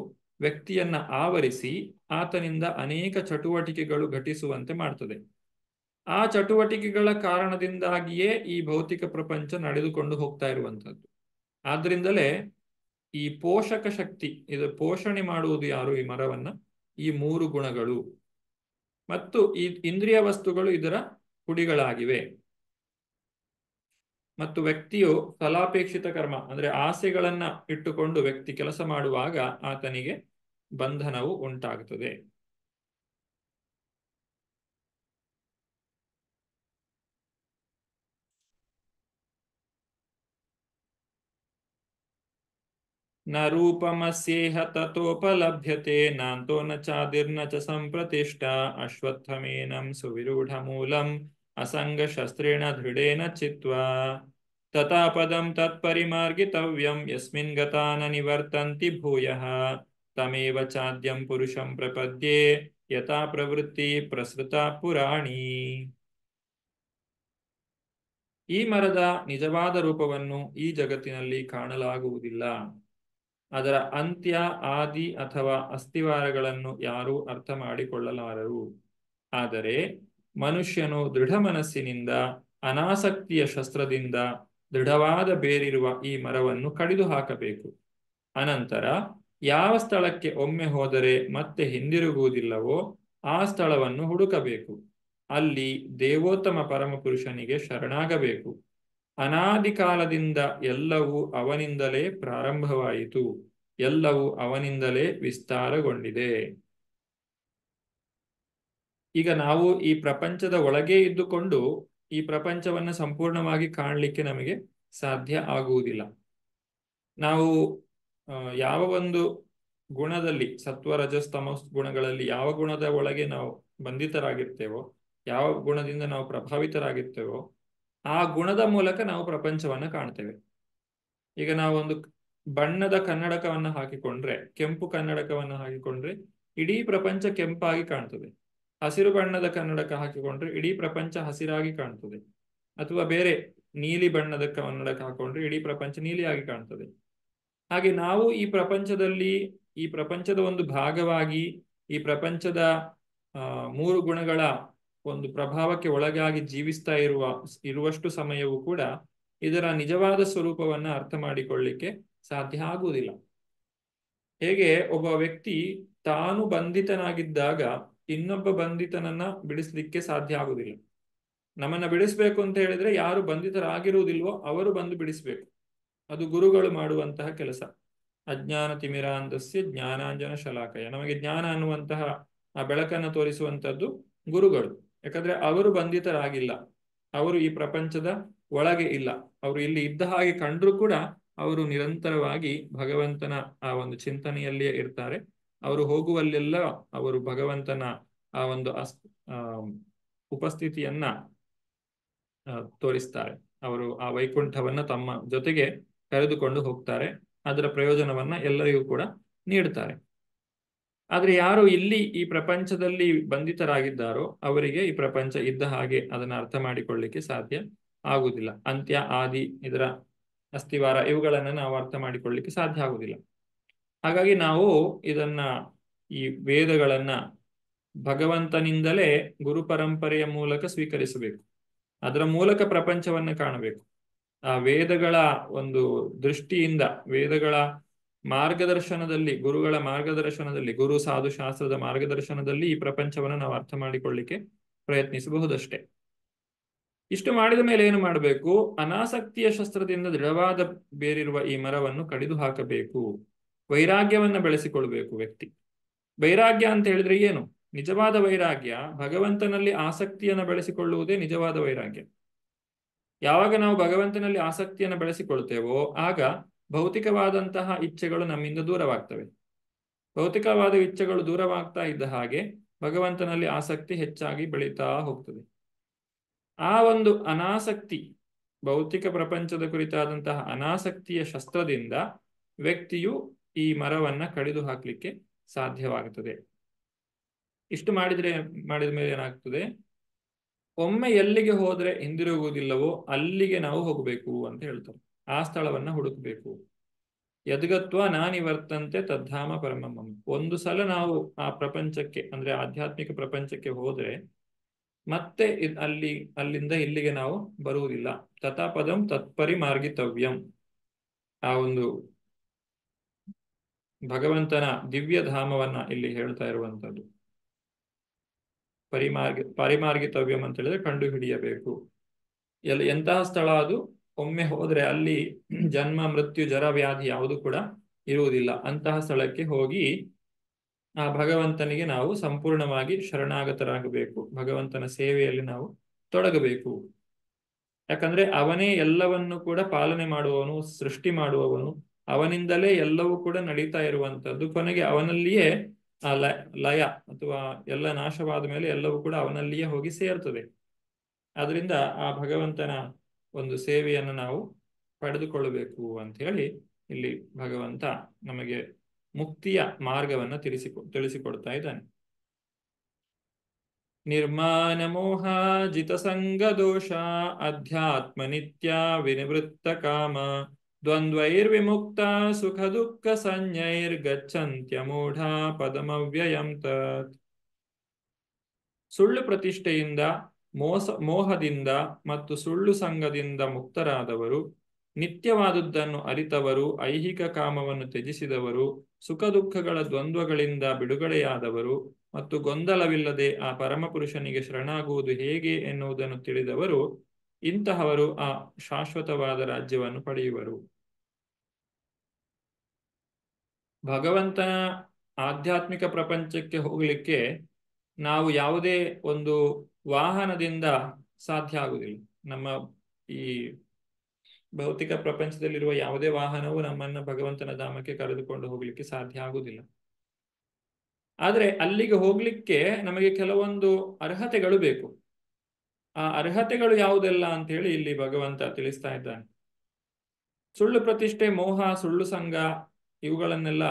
ವ್ಯಕ್ತಿಯನ್ನ ಆವರಿಸಿ ಆತನಿಂದ ಅನೇಕ ಚಟುವಟಿಕೆಗಳು ಘಟಿಸುವಂತೆ ಮಾಡ್ತದೆ ಆ ಚಟುವಟಿಕೆಗಳ ಕಾರಣದಿಂದಾಗಿಯೇ ಈ ಭೌತಿಕ ಪ್ರಪಂಚ ನಡೆದುಕೊಂಡು ಹೋಗ್ತಾ ಇರುವಂತದ್ದು ಆದ್ರಿಂದಲೇ ಈ ಪೋಷಕ ಶಕ್ತಿ ಇದು ಪೋಷಣೆ ಮಾಡುವುದು ಯಾರು ಈ ಮರವನ್ನ ಈ ಮೂರು ಗುಣಗಳು ಮತ್ತು ಈ ಇಂದ್ರಿಯ ವಸ್ತುಗಳು ಇದರ ಕುಡಿಗಳಾಗಿವೆ ಮತ್ತು ವ್ಯಕ್ತಿಯು ಫಲಾಪೇಕ್ಷಿತ ಕರ್ಮ ಅಂದ್ರೆ ಆಸೆಗಳನ್ನ ಇಟ್ಟುಕೊಂಡು ವ್ಯಕ್ತಿ ಕೆಲಸ ಮಾಡುವಾಗ ಆತನಿಗೆ ಬಂಧನವು ಉಂಟಾಗುತ್ತದೆ ಅಸಂಗ ತಥೋಪಲಭ್ಯತೆ ನಾಂತೋ ಚಿತ್ವ ಚ ಸಂಪ್ರತಿಷ್ಠ ಯಸ್ಮಿನ್ ಗತಾನ ನಿವರ್ತಂತಿ ಭೂಯಃ ತಮೇವ ಚಾದ್ಯಂ ಪುರುಷಂ ಪ್ರಪದ್ಯೆ ಯಥ ಪ್ರವೃತ್ತಿ ಪ್ರಸೃತ ಪುರಾಣಿ ಈ ಮರದ ನಿಜವಾದ ರೂಪವನ್ನು ಈ ಜಗತ್ತಿನಲ್ಲಿ ಕಾಣಲಾಗುವುದಿಲ್ಲ ಅದರ ಅಂತ್ಯ ಆದಿ ಅಥವಾ ಅಸ್ಥಿವಾರಗಳನ್ನು ಯಾರೂ ಅರ್ಥ ಮಾಡಿಕೊಳ್ಳಲಾರರು ಆದರೆ ಮನುಷ್ಯನು ದೃಢ ಮನಸ್ಸಿನಿಂದ ಅನಾಸಕ್ತಿಯ ಶಸ್ತ್ರದಿಂದ ದೃಢವಾದ ಬೇರಿರುವ ಈ ಮರವನ್ನು ಕಡಿದು ಹಾಕಬೇಕು ಅನಂತರ ಯಾವ ಸ್ಥಳಕ್ಕೆ ಒಮ್ಮೆ ಹೋದರೆ ಮತ್ತೆ ಹಿಂದಿರುಗುವುದಿಲ್ಲವೋ ಆ ಸ್ಥಳವನ್ನು ಹುಡುಕಬೇಕು ಅಲ್ಲಿ ದೇವೋತ್ತಮ ಪರಮಪುರುಷನಿಗೆ ಶರಣಾಗಬೇಕು ಅನಾದಿ ಕಾಲದಿಂದ ಎಲ್ಲವೂ ಅವನಿಂದಲೇ ಪ್ರಾರಂಭವಾಯಿತು ಎಲ್ಲವೂ ಅವನಿಂದಲೇ ವಿಸ್ತಾರಗೊಂಡಿದೆ ಈಗ ನಾವು ಈ ಪ್ರಪಂಚದ ಒಳಗೆ ಇದ್ದುಕೊಂಡು ಈ ಪ್ರಪಂಚವನ್ನ ಸಂಪೂರ್ಣವಾಗಿ ಕಾಣಲಿಕ್ಕೆ ನಮಗೆ ಸಾಧ್ಯ ಆಗುವುದಿಲ್ಲ ನಾವು ಯಾವ ಒಂದು ಗುಣದಲ್ಲಿ ಸತ್ವ ಗುಣಗಳಲ್ಲಿ ಯಾವ ಗುಣದ ಒಳಗೆ ನಾವು ಬಂಧಿತರಾಗಿರ್ತೇವೋ ಯಾವ ಗುಣದಿಂದ ನಾವು ಪ್ರಭಾವಿತರಾಗಿರ್ತೇವೋ ಆ ಗುಣದ ಮೂಲಕ ನಾವು ಪ್ರಪಂಚವನ್ನು ಕಾಣ್ತೇವೆ ಈಗ ನಾವೊಂದು ಬಣ್ಣದ ಕನ್ನಡಕವನ್ನು ಹಾಕಿಕೊಂಡ್ರೆ ಕೆಂಪು ಕನ್ನಡಕವನ್ನು ಹಾಕಿಕೊಂಡ್ರೆ ಇಡೀ ಪ್ರಪಂಚ ಕೆಂಪಾಗಿ ಕಾಣ್ತದೆ ಹಸಿರು ಬಣ್ಣದ ಕನ್ನಡಕ ಹಾಕಿಕೊಂಡ್ರೆ ಇಡೀ ಪ್ರಪಂಚ ಹಸಿರಾಗಿ ಕಾಣ್ತದೆ ಅಥವಾ ಬೇರೆ ನೀಲಿ ಬಣ್ಣದ ಕನ್ನಡಕ ಹಾಕೊಂಡ್ರೆ ಇಡೀ ಪ್ರಪಂಚ ನೀಲಿಯಾಗಿ ಕಾಣ್ತದೆ ಹಾಗೆ ನಾವು ಈ ಪ್ರಪಂಚದಲ್ಲಿ ಈ ಪ್ರಪಂಚದ ಒಂದು ಭಾಗವಾಗಿ ಈ ಪ್ರಪಂಚದ ಮೂರು ಗುಣಗಳ ಒಂದು ಪ್ರಭಾವಕ್ಕೆ ಒಳಗಾಗಿ ಜೀವಿಸ್ತಾ ಇರುವ ಇರುವಷ್ಟು ಸಮಯವೂ ಕೂಡ ಇದರ ನಿಜವಾದ ಸ್ವರೂಪವನ್ನ ಅರ್ಥ ಮಾಡಿಕೊಳ್ಳಿಕ್ಕೆ ಸಾಧ್ಯ ಆಗುವುದಿಲ್ಲ ಹೇಗೆ ಒಬ್ಬ ವ್ಯಕ್ತಿ ತಾನು ಬಂಧಿತನಾಗಿದ್ದಾಗ ಇನ್ನೊಬ್ಬ ಬಂಧಿತನನ್ನ ಬಿಡಿಸಲಿಕ್ಕೆ ಸಾಧ್ಯ ಆಗುವುದಿಲ್ಲ ನಮ್ಮನ್ನ ಬಿಡಿಸ್ಬೇಕು ಅಂತ ಹೇಳಿದ್ರೆ ಯಾರು ಬಂಧಿತರಾಗಿರುವುದಿಲ್ವೋ ಅವರು ಬಂದು ಬಿಡಿಸ್ಬೇಕು ಅದು ಗುರುಗಳು ಮಾಡುವಂತಹ ಕೆಲಸ ಅಜ್ಞಾನ ತಿಮಿರಾಂಧಸ್ಯ ಜ್ಞಾನಾಂಜನ ಶಲಾಕಯ ನಮಗೆ ಜ್ಞಾನ ಅನ್ನುವಂತಹ ಆ ಬೆಳಕನ್ನು ತೋರಿಸುವಂತದ್ದು ಗುರುಗಳು ಯಾಕಂದ್ರೆ ಅವರು ಬಂಧಿತರಾಗಿಲ್ಲ ಅವರು ಈ ಪ್ರಪಂಚದ ಒಳಗೆ ಇಲ್ಲ ಅವರು ಇಲ್ಲಿ ಇದ್ದ ಹಾಗೆ ಕಂಡ್ರು ಕೂಡ ಅವರು ನಿರಂತರವಾಗಿ ಭಗವಂತನ ಆ ಒಂದು ಚಿಂತನೆಯಲ್ಲಿಯೇ ಇರ್ತಾರೆ ಅವರು ಹೋಗುವಲ್ಲೆಲ್ಲ ಅವರು ಭಗವಂತನ ಆ ಒಂದು ಅಸ್ ಉಪಸ್ಥಿತಿಯನ್ನ ತೋರಿಸ್ತಾರೆ ಅವರು ಆ ವೈಕುಂಠವನ್ನ ತಮ್ಮ ಜೊತೆಗೆ ಕರೆದುಕೊಂಡು ಹೋಗ್ತಾರೆ ಅದರ ಪ್ರಯೋಜನವನ್ನ ಎಲ್ಲರಿಗೂ ಕೂಡ ನೀಡ್ತಾರೆ ಆದ್ರೆ ಯಾರು ಇಲ್ಲಿ ಈ ಪ್ರಪಂಚದಲ್ಲಿ ಬಂಧಿತರಾಗಿದ್ದಾರೋ ಅವರಿಗೆ ಈ ಪ್ರಪಂಚ ಇದ್ದ ಹಾಗೆ ಅದನ್ನ ಅರ್ಥ ಮಾಡಿಕೊಳ್ಳಿಕ್ಕೆ ಸಾಧ್ಯ ಆಗುದಿಲ್ಲ ಅಂತ್ಯ ಆದಿ ಇದರ ಅಸ್ಥಿವಾರ ಇವುಗಳನ್ನ ನಾವು ಅರ್ಥ ಮಾಡಿಕೊಳ್ಳಿಕ್ಕೆ ಸಾಧ್ಯ ಆಗುದಿಲ್ಲ ಹಾಗಾಗಿ ನಾವು ಇದನ್ನ ಈ ವೇದಗಳನ್ನ ಭಗವಂತನಿಂದಲೇ ಗುರು ಪರಂಪರೆಯ ಮೂಲಕ ಸ್ವೀಕರಿಸಬೇಕು ಅದರ ಮೂಲಕ ಪ್ರಪಂಚವನ್ನ ಕಾಣಬೇಕು ಆ ವೇದಗಳ ಒಂದು ದೃಷ್ಟಿಯಿಂದ ವೇದಗಳ ಮಾರ್ಗದರ್ಶನದಲ್ಲಿ ಗುರುಗಳ ಮಾರ್ಗದರ್ಶನದಲ್ಲಿ ಗುರು ಸಾಧು ಶಾಸ್ತ್ರದ ಮಾರ್ಗದರ್ಶನದಲ್ಲಿ ಈ ಪ್ರಪಂಚವನ್ನು ನಾವು ಅರ್ಥ ಮಾಡಿಕೊಳ್ಳಿಕ್ಕೆ ಪ್ರಯತ್ನಿಸಬಹುದಷ್ಟೇ ಇಷ್ಟು ಮಾಡಿದ ಮೇಲೆ ಏನು ಮಾಡಬೇಕು ಅನಾಸಕ್ತಿಯ ಶಸ್ತ್ರದಿಂದ ದೃಢವಾದ ಬೇರಿರುವ ಈ ಮರವನ್ನು ಕಡಿದು ಹಾಕಬೇಕು ವೈರಾಗ್ಯವನ್ನು ಬೆಳೆಸಿಕೊಳ್ಬೇಕು ವ್ಯಕ್ತಿ ವೈರಾಗ್ಯ ಅಂತ ಹೇಳಿದ್ರೆ ಏನು ನಿಜವಾದ ವೈರಾಗ್ಯ ಭಗವಂತನಲ್ಲಿ ಆಸಕ್ತಿಯನ್ನು ಬೆಳೆಸಿಕೊಳ್ಳುವುದೇ ನಿಜವಾದ ವೈರಾಗ್ಯ ಯಾವಾಗ ನಾವು ಭಗವಂತನಲ್ಲಿ ಆಸಕ್ತಿಯನ್ನು ಬೆಳೆಸಿಕೊಳ್ತೇವೋ ಆಗ ಭೌತಿಕವಾದಂತಹ ಇಚ್ಛೆಗಳು ನಮ್ಮಿಂದ ದೂರವಾಗ್ತವೆ ಭೌತಿಕವಾದ ಇಚ್ಛೆಗಳು ದೂರವಾಗ್ತಾ ಇದ್ದ ಹಾಗೆ ಭಗವಂತನಲ್ಲಿ ಆಸಕ್ತಿ ಹೆಚ್ಚಾಗಿ ಬೆಳೀತಾ ಹೋಗ್ತದೆ ಆ ಒಂದು ಅನಾಸಕ್ತಿ ಭೌತಿಕ ಪ್ರಪಂಚದ ಕುರಿತಾದಂತಹ ಅನಾಸಕ್ತಿಯ ಶಸ್ತ್ರದಿಂದ ವ್ಯಕ್ತಿಯು ಈ ಮರವನ್ನ ಕಡಿದು ಹಾಕ್ಲಿಕ್ಕೆ ಸಾಧ್ಯವಾಗುತ್ತದೆ ಇಷ್ಟು ಮಾಡಿದ್ರೆ ಮಾಡಿದ ಮೇಲೆ ಏನಾಗ್ತದೆ ಒಮ್ಮೆ ಎಲ್ಲಿಗೆ ಹೋದ್ರೆ ಹಿಂದಿರುಗುವುದಿಲ್ಲವೋ ಅಲ್ಲಿಗೆ ನಾವು ಹೋಗಬೇಕು ಅಂತ ಹೇಳ್ತಾರೆ ಆ ಸ್ಥಳವನ್ನ ಹುಡುಕಬೇಕು ಯದ್ಗತ್ವ ನಾನಿವರ್ತಂತೆ ತದ್ಧಾಮ ಪರಮಮಂ ಒಂದು ಸಲ ನಾವು ಆ ಪ್ರಪಂಚಕ್ಕೆ ಅಂದ್ರೆ ಆಧ್ಯಾತ್ಮಿಕ ಪ್ರಪಂಚಕ್ಕೆ ಹೋದ್ರೆ ಮತ್ತೆ ಅಲ್ಲಿ ಅಲ್ಲಿಂದ ಇಲ್ಲಿಗೆ ನಾವು ಬರುವುದಿಲ್ಲ ತಥಾಪದಂ ತತ್ಪರಿ ಮಾರ್ಗಿತವ್ಯಂ ಆ ಒಂದು ಭಗವಂತನ ದಿವ್ಯ ಧಾಮವನ್ನ ಇಲ್ಲಿ ಹೇಳ್ತಾ ಇರುವಂತದ್ದು ಪರಿಮಾರ್ಗಿ ಪರಿಮಾರ್ಗಿತವ್ಯಂ ಅಂತ ಹೇಳಿದ್ರೆ ಕಂಡು ಹಿಡಿಯಬೇಕು ಎಲ್ಲಿ ಎಂತಹ ಸ್ಥಳ ಅದು ಒಮ್ಮೆ ಹೋದ್ರೆ ಅಲ್ಲಿ ಜನ್ಮ ಮೃತ್ಯು ಜರ ವ್ಯಾಧಿ ಯಾವುದು ಕೂಡ ಇರುವುದಿಲ್ಲ ಅಂತಹ ಸ್ಥಳಕ್ಕೆ ಹೋಗಿ ಆ ಭಗವಂತನಿಗೆ ನಾವು ಸಂಪೂರ್ಣವಾಗಿ ಶರಣಾಗತರಾಗಬೇಕು ಭಗವಂತನ ಸೇವೆಯಲ್ಲಿ ನಾವು ತೊಡಗಬೇಕು ಯಾಕಂದ್ರೆ ಅವನೇ ಎಲ್ಲವನ್ನು ಕೂಡ ಪಾಲನೆ ಮಾಡುವವನು ಸೃಷ್ಟಿ ಮಾಡುವವನು ಅವನಿಂದಲೇ ಎಲ್ಲವೂ ಕೂಡ ನಡೀತಾ ಇರುವಂತದ್ದು ಕೊನೆಗೆ ಅವನಲ್ಲಿಯೇ ಆ ಲಯ ಅಥವಾ ಎಲ್ಲ ನಾಶವಾದ ಮೇಲೆ ಎಲ್ಲವೂ ಕೂಡ ಅವನಲ್ಲಿಯೇ ಹೋಗಿ ಸೇರ್ತದೆ ಆದ್ರಿಂದ ಆ ಭಗವಂತನ ಒಂದು ಸೇವೆಯನ್ನು ನಾವು ಪಡೆದುಕೊಳ್ಳಬೇಕು ಅಂತ ಹೇಳಿ ಇಲ್ಲಿ ಭಗವಂತ ನಮಗೆ ಮುಕ್ತಿಯ ಮಾರ್ಗವನ್ನ ತಿಳಿಸಿಕೊ ತಿಳಿಸಿಕೊಡ್ತಾ ಇದ್ದಾನೆ ಜಿತಸಂಗ ದೋಷ ಅಧ್ಯಾತ್ಮ ನಿತ್ಯ ವಿನಿವೃತ್ತ ಕಾಮ ದ್ವಂದ್ವೈರ್ವಿಮುಕ್ತ ಸುಖ ದುಃಖ ಸಂಜೈರ್ಗಚ್ಚಂತ್ಯ ಮೂಢ ಪದಮವ್ಯಯಂತ ಸುಳ್ಳು ಪ್ರತಿಷ್ಠೆಯಿಂದ ಮೋಸ ಮೋಹದಿಂದ ಮತ್ತು ಸುಳ್ಳು ಸಂಘದಿಂದ ಮುಕ್ತರಾದವರು ನಿತ್ಯವಾದದ್ದನ್ನು ಅರಿತವರು ಐಹಿಕ ಕಾಮವನ್ನು ತ್ಯಜಿಸಿದವರು ಸುಖ ದುಃಖಗಳ ದ್ವಂದ್ವಗಳಿಂದ ಬಿಡುಗಡೆಯಾದವರು ಮತ್ತು ಗೊಂದಲವಿಲ್ಲದೆ ಆ ಪರಮಪುರುಷನಿಗೆ ಶರಣಾಗುವುದು ಹೇಗೆ ಎನ್ನುವುದನ್ನು ತಿಳಿದವರು ಇಂತಹವರು ಆ ಶಾಶ್ವತವಾದ ರಾಜ್ಯವನ್ನು ಪಡೆಯುವರು ಭಗವಂತನ ಆಧ್ಯಾತ್ಮಿಕ ಪ್ರಪಂಚಕ್ಕೆ ಹೋಗಲಿಕ್ಕೆ ನಾವು ಯಾವುದೇ ಒಂದು ವಾಹನದಿಂದ ಸಾಧ್ಯ ಆಗುವುದಿಲ್ಲ ನಮ್ಮ ಈ ಭೌತಿಕ ಪ್ರಪಂಚದಲ್ಲಿರುವ ಯಾವುದೇ ವಾಹನವು ನಮ್ಮನ್ನ ಭಗವಂತನ ಧಾಮಕ್ಕೆ ಕರೆದುಕೊಂಡು ಹೋಗ್ಲಿಕ್ಕೆ ಸಾಧ್ಯ ಆಗುವುದಿಲ್ಲ ಆದ್ರೆ ಅಲ್ಲಿಗೆ ಹೋಗ್ಲಿಕ್ಕೆ ನಮಗೆ ಕೆಲವೊಂದು ಅರ್ಹತೆಗಳು ಬೇಕು ಆ ಅರ್ಹತೆಗಳು ಯಾವುದೆಲ್ಲ ಅಂತ ಹೇಳಿ ಇಲ್ಲಿ ಭಗವಂತ ತಿಳಿಸ್ತಾ ಇದ್ದಾನೆ ಸುಳ್ಳು ಪ್ರತಿಷ್ಠೆ ಮೋಹ ಸುಳ್ಳು ಸಂಘ ಇವುಗಳನ್ನೆಲ್ಲ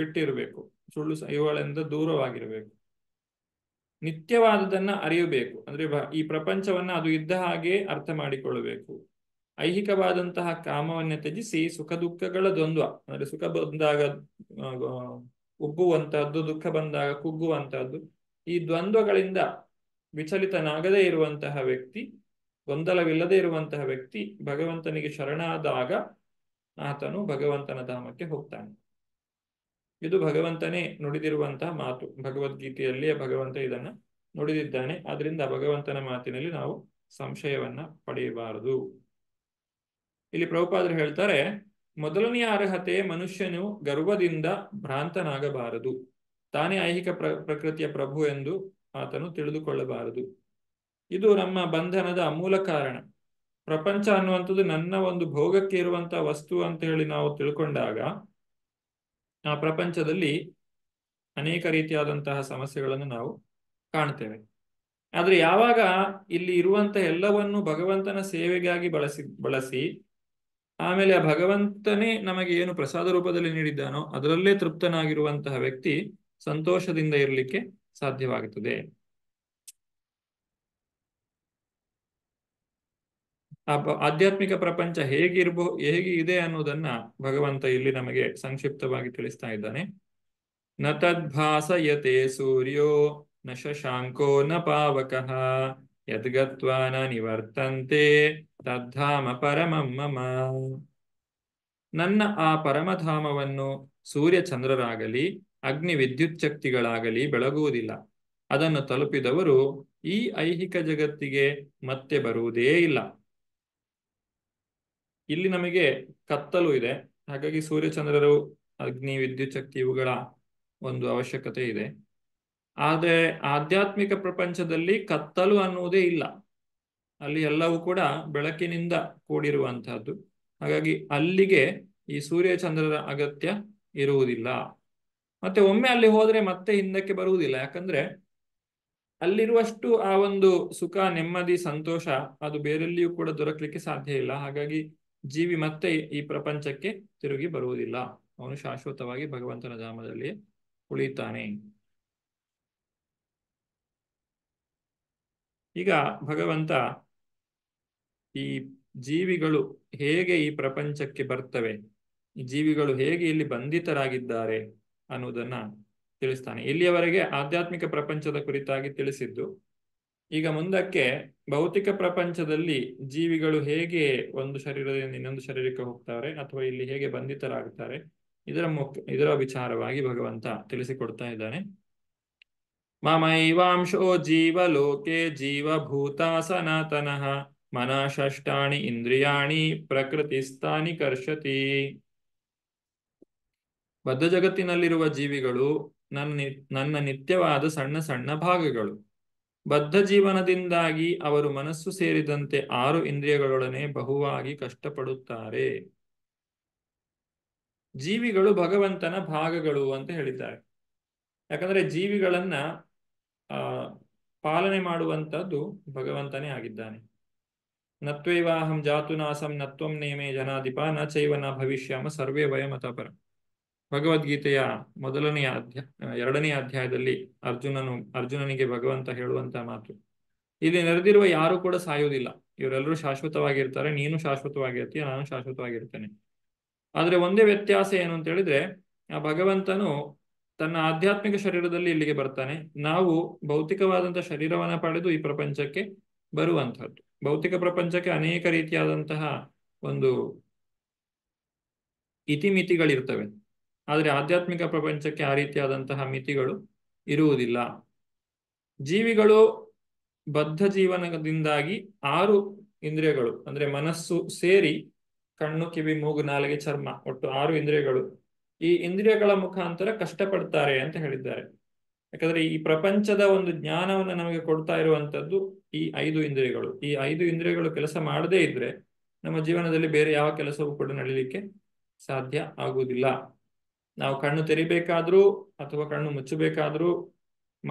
ಬಿಟ್ಟಿರಬೇಕು ಸುಳ್ಳು ಇವುಗಳಿಂದ ದೂರವಾಗಿರಬೇಕು ನಿತ್ಯವಾದದನ್ನು ಅರಿಯಬೇಕು ಅಂದ್ರೆ ಈ ಪ್ರಪಂಚವನ್ನ ಅದು ಇದ್ದ ಹಾಗೆ ಅರ್ಥ ಮಾಡಿಕೊಳ್ಳಬೇಕು ಐಹಿಕವಾದಂತಹ ಕಾಮವನ್ನು ತ್ಯಜಿಸಿ ಸುಖ ದುಃಖಗಳ ದ್ವಂದ್ವ ಅಂದ್ರೆ ಸುಖ ಬಂದಾಗ ಉಬ್ಬುವಂತಹದ್ದು ದುಃಖ ಬಂದಾಗ ಕುಗ್ಗುವಂತಹದ್ದು ಈ ದ್ವಂದ್ವಗಳಿಂದ ವಿಚಲಿತನಾಗದೇ ಇರುವಂತಹ ವ್ಯಕ್ತಿ ಗೊಂದಲವಿಲ್ಲದೆ ಇರುವಂತಹ ವ್ಯಕ್ತಿ ಭಗವಂತನಿಗೆ ಶರಣಾದಾಗ ಆತನು ಭಗವಂತನ ಧಾಮಕ್ಕೆ ಹೋಗ್ತಾನೆ ಇದು ಭಗವಂತನೇ ನುಡಿದಿರುವಂತಹ ಮಾತು ಭಗವದ್ಗೀತೆಯಲ್ಲಿಯೇ ಭಗವಂತ ಇದನ್ನ ನುಡಿದಿದ್ದಾನೆ ಆದ್ರಿಂದ ಭಗವಂತನ ಮಾತಿನಲ್ಲಿ ನಾವು ಸಂಶಯವನ್ನ ಪಡೆಯಬಾರದು ಇಲ್ಲಿ ಪ್ರಭುಪಾದರು ಹೇಳ್ತಾರೆ ಮೊದಲನೆಯ ಅರ್ಹತೆ ಮನುಷ್ಯನು ಗರ್ವದಿಂದ ಭ್ರಾಂತನಾಗಬಾರದು ತಾನೇ ಐಹಿಕ ಪ್ರ ಪ್ರಕೃತಿಯ ಪ್ರಭು ಎಂದು ಆತನು ತಿಳಿದುಕೊಳ್ಳಬಾರದು ಇದು ನಮ್ಮ ಬಂಧನದ ಮೂಲ ಕಾರಣ ಪ್ರಪಂಚ ಅನ್ನುವಂಥದ್ದು ನನ್ನ ಒಂದು ಭೋಗಕ್ಕೆ ಇರುವಂತಹ ವಸ್ತು ಅಂತ ಹೇಳಿ ನಾವು ತಿಳ್ಕೊಂಡಾಗ ಪ್ರಪಂಚದಲ್ಲಿ ಅನೇಕ ರೀತಿಯಾದಂತಹ ಸಮಸ್ಯೆಗಳನ್ನು ನಾವು ಕಾಣ್ತೇವೆ ಆದ್ರೆ ಯಾವಾಗ ಇಲ್ಲಿ ಇರುವಂತಹ ಎಲ್ಲವನ್ನು ಭಗವಂತನ ಸೇವೆಗಾಗಿ ಬಳಸಿ ಬಳಸಿ ಆಮೇಲೆ ಆ ಭಗವಂತನೇ ನಮಗೆ ಏನು ಪ್ರಸಾದ ರೂಪದಲ್ಲಿ ನೀಡಿದ್ದಾನೋ ಅದರಲ್ಲೇ ತೃಪ್ತನಾಗಿರುವಂತಹ ವ್ಯಕ್ತಿ ಸಂತೋಷದಿಂದ ಇರಲಿಕ್ಕೆ ಸಾಧ್ಯವಾಗುತ್ತದೆ ಆ ಆಧ್ಯಾತ್ಮಿಕ ಪ್ರಪಂಚ ಹೇಗಿರ್ಬೋ ಹೇಗೆ ಇದೆ ಅನ್ನೋದನ್ನ ಭಗವಂತ ಇಲ್ಲಿ ನಮಗೆ ಸಂಕ್ಷಿಪ್ತವಾಗಿ ತಿಳಿಸ್ತಾ ಇದ್ದಾನೆ ನ ತದ್ಭಾಸಯತೆ ಸೂರ್ಯೋ ನ ಶಶಾಂಕೋ ನ ಪಾವಕಃ ಯದ್ಗತ್ವಾ ನ ನಿವರ್ತಂತೆ ತದ್ಧಾಮ ಪರಮಂ ಮಮ ನನ್ನ ಆ ಪರಮಧಾಮವನ್ನು ಸೂರ್ಯ ಚಂದ್ರರಾಗಲಿ ಅಗ್ನಿ ವಿದ್ಯುತ್ ಶಕ್ತಿಗಳಾಗಲಿ ಬೆಳಗುವುದಿಲ್ಲ ಅದನ್ನು ತಲುಪಿದವರು ಈ ಐಹಿಕ ಜಗತ್ತಿಗೆ ಮತ್ತೆ ಬರುವುದೇ ಇಲ್ಲ ಇಲ್ಲಿ ನಮಗೆ ಕತ್ತಲು ಇದೆ ಹಾಗಾಗಿ ಸೂರ್ಯಚಂದ್ರರು ಅಗ್ನಿ ವಿದ್ಯುತ್ ಶಕ್ತಿ ಇವುಗಳ ಒಂದು ಅವಶ್ಯಕತೆ ಇದೆ ಆದರೆ ಆಧ್ಯಾತ್ಮಿಕ ಪ್ರಪಂಚದಲ್ಲಿ ಕತ್ತಲು ಅನ್ನುವುದೇ ಇಲ್ಲ ಅಲ್ಲಿ ಎಲ್ಲವೂ ಕೂಡ ಬೆಳಕಿನಿಂದ ಕೂಡಿರುವಂತಹದ್ದು ಹಾಗಾಗಿ ಅಲ್ಲಿಗೆ ಈ ಸೂರ್ಯಚಂದ್ರರ ಅಗತ್ಯ ಇರುವುದಿಲ್ಲ ಮತ್ತೆ ಒಮ್ಮೆ ಅಲ್ಲಿ ಹೋದ್ರೆ ಮತ್ತೆ ಹಿಂದಕ್ಕೆ ಬರುವುದಿಲ್ಲ ಯಾಕಂದ್ರೆ ಅಲ್ಲಿರುವಷ್ಟು ಆ ಒಂದು ಸುಖ ನೆಮ್ಮದಿ ಸಂತೋಷ ಅದು ಬೇರೆಲ್ಲಿಯೂ ಕೂಡ ದೊರಕಲಿಕ್ಕೆ ಸಾಧ್ಯ ಇಲ್ಲ ಹಾಗಾಗಿ ಜೀವಿ ಮತ್ತೆ ಈ ಪ್ರಪಂಚಕ್ಕೆ ತಿರುಗಿ ಬರುವುದಿಲ್ಲ ಅವನು ಶಾಶ್ವತವಾಗಿ ಭಗವಂತನ ಧಾಮದಲ್ಲಿ ಉಳಿತಾನೆ ಈಗ ಭಗವಂತ ಈ ಜೀವಿಗಳು ಹೇಗೆ ಈ ಪ್ರಪಂಚಕ್ಕೆ ಬರ್ತವೆ ಈ ಜೀವಿಗಳು ಹೇಗೆ ಇಲ್ಲಿ ಬಂಧಿತರಾಗಿದ್ದಾರೆ ಅನ್ನುವುದನ್ನ ತಿಳಿಸ್ತಾನೆ ಇಲ್ಲಿಯವರೆಗೆ ಆಧ್ಯಾತ್ಮಿಕ ಪ್ರಪಂಚದ ಕುರಿತಾಗಿ ತಿಳಿಸಿದ್ದು ಈಗ ಮುಂದಕ್ಕೆ ಭೌತಿಕ ಪ್ರಪಂಚದಲ್ಲಿ ಜೀವಿಗಳು ಹೇಗೆ ಒಂದು ಶರೀರದಿಂದ ಇನ್ನೊಂದು ಶರೀರಕ್ಕೆ ಹೋಗ್ತಾರೆ ಅಥವಾ ಇಲ್ಲಿ ಹೇಗೆ ಬಂಧಿತರಾಗ್ತಾರೆ ಇದರ ಮುಖ್ಯ ಇದರ ವಿಚಾರವಾಗಿ ಭಗವಂತ ತಿಳಿಸಿಕೊಡ್ತಾ ಇದ್ದಾನೆ ಮಮೈವಾಂಶೋ ಜೀವ ಜೀವಭೂತ ಸನಾತನಃ ಮನ ಷಷ್ಟಾಣಿ ಇಂದ್ರಿಯಾಣಿ ಸ್ಥಾನಿ ಕರ್ಷತಿ ಬದ್ಧ ಜಗತ್ತಿನಲ್ಲಿರುವ ಜೀವಿಗಳು ನನ್ನ ನನ್ನ ನಿತ್ಯವಾದ ಸಣ್ಣ ಸಣ್ಣ ಭಾಗಗಳು ಬದ್ಧ ಜೀವನದಿಂದಾಗಿ ಅವರು ಮನಸ್ಸು ಸೇರಿದಂತೆ ಆರು ಇಂದ್ರಿಯಗಳೊಡನೆ ಬಹುವಾಗಿ ಕಷ್ಟಪಡುತ್ತಾರೆ ಜೀವಿಗಳು ಭಗವಂತನ ಭಾಗಗಳು ಅಂತ ಹೇಳಿದ್ದಾರೆ ಯಾಕಂದ್ರೆ ಜೀವಿಗಳನ್ನ ಆ ಪಾಲನೆ ಮಾಡುವಂತದ್ದು ಭಗವಂತನೇ ಆಗಿದ್ದಾನೆ ನತ್ವೈವಾಹಂ ಜಾತುನಾಸಂ ನತ್ವಂ ನೇಮೇ ಜನಾಧಿಪ ನ ಚೈವನ ಭವಿಷ್ಯಾಮ ಸರ್ವೇ ವಯಮತಪರ ಭಗವದ್ಗೀತೆಯ ಮೊದಲನೆಯ ಅಧ್ಯಾಯ ಎರಡನೆಯ ಅಧ್ಯಾಯದಲ್ಲಿ ಅರ್ಜುನನು ಅರ್ಜುನನಿಗೆ ಭಗವಂತ ಹೇಳುವಂತಹ ಮಾತು ಇಲ್ಲಿ ನೆರೆದಿರುವ ಯಾರು ಕೂಡ ಸಾಯುವುದಿಲ್ಲ ಇವರೆಲ್ಲರೂ ಶಾಶ್ವತವಾಗಿರ್ತಾರೆ ನೀನು ಶಾಶ್ವತವಾಗಿರ್ತೀಯ ನಾನು ಶಾಶ್ವತವಾಗಿರ್ತೇನೆ ಆದ್ರೆ ಒಂದೇ ವ್ಯತ್ಯಾಸ ಏನು ಅಂತ ಹೇಳಿದ್ರೆ ಆ ಭಗವಂತನು ತನ್ನ ಆಧ್ಯಾತ್ಮಿಕ ಶರೀರದಲ್ಲಿ ಇಲ್ಲಿಗೆ ಬರ್ತಾನೆ ನಾವು ಭೌತಿಕವಾದಂತಹ ಶರೀರವನ್ನ ಪಡೆದು ಈ ಪ್ರಪಂಚಕ್ಕೆ ಬರುವಂತಹದ್ದು ಭೌತಿಕ ಪ್ರಪಂಚಕ್ಕೆ ಅನೇಕ ರೀತಿಯಾದಂತಹ ಒಂದು ಇತಿಮಿತಿಗಳಿರ್ತವೆ ಆದರೆ ಆಧ್ಯಾತ್ಮಿಕ ಪ್ರಪಂಚಕ್ಕೆ ಆ ರೀತಿಯಾದಂತಹ ಮಿತಿಗಳು ಇರುವುದಿಲ್ಲ ಜೀವಿಗಳು ಬದ್ಧ ಜೀವನದಿಂದಾಗಿ ಆರು ಇಂದ್ರಿಯಗಳು ಅಂದ್ರೆ ಮನಸ್ಸು ಸೇರಿ ಕಣ್ಣು ಕಿವಿ ಮೂಗು ನಾಲಿಗೆ ಚರ್ಮ ಒಟ್ಟು ಆರು ಇಂದ್ರಿಯಗಳು ಈ ಇಂದ್ರಿಯಗಳ ಮುಖಾಂತರ ಕಷ್ಟಪಡ್ತಾರೆ ಅಂತ ಹೇಳಿದ್ದಾರೆ ಯಾಕಂದ್ರೆ ಈ ಪ್ರಪಂಚದ ಒಂದು ಜ್ಞಾನವನ್ನು ನಮಗೆ ಕೊಡ್ತಾ ಇರುವಂತದ್ದು ಈ ಐದು ಇಂದ್ರಿಯಗಳು ಈ ಐದು ಇಂದ್ರಿಯಗಳು ಕೆಲಸ ಮಾಡದೇ ಇದ್ರೆ ನಮ್ಮ ಜೀವನದಲ್ಲಿ ಬೇರೆ ಯಾವ ಕೆಲಸವೂ ಕೂಡ ನಡೀಲಿಕ್ಕೆ ಸಾಧ್ಯ ಆಗುವುದಿಲ್ಲ ನಾವು ಕಣ್ಣು ತೆರಿಬೇಕಾದ್ರೂ ಅಥವಾ ಕಣ್ಣು ಮುಚ್ಚಬೇಕಾದ್ರೂ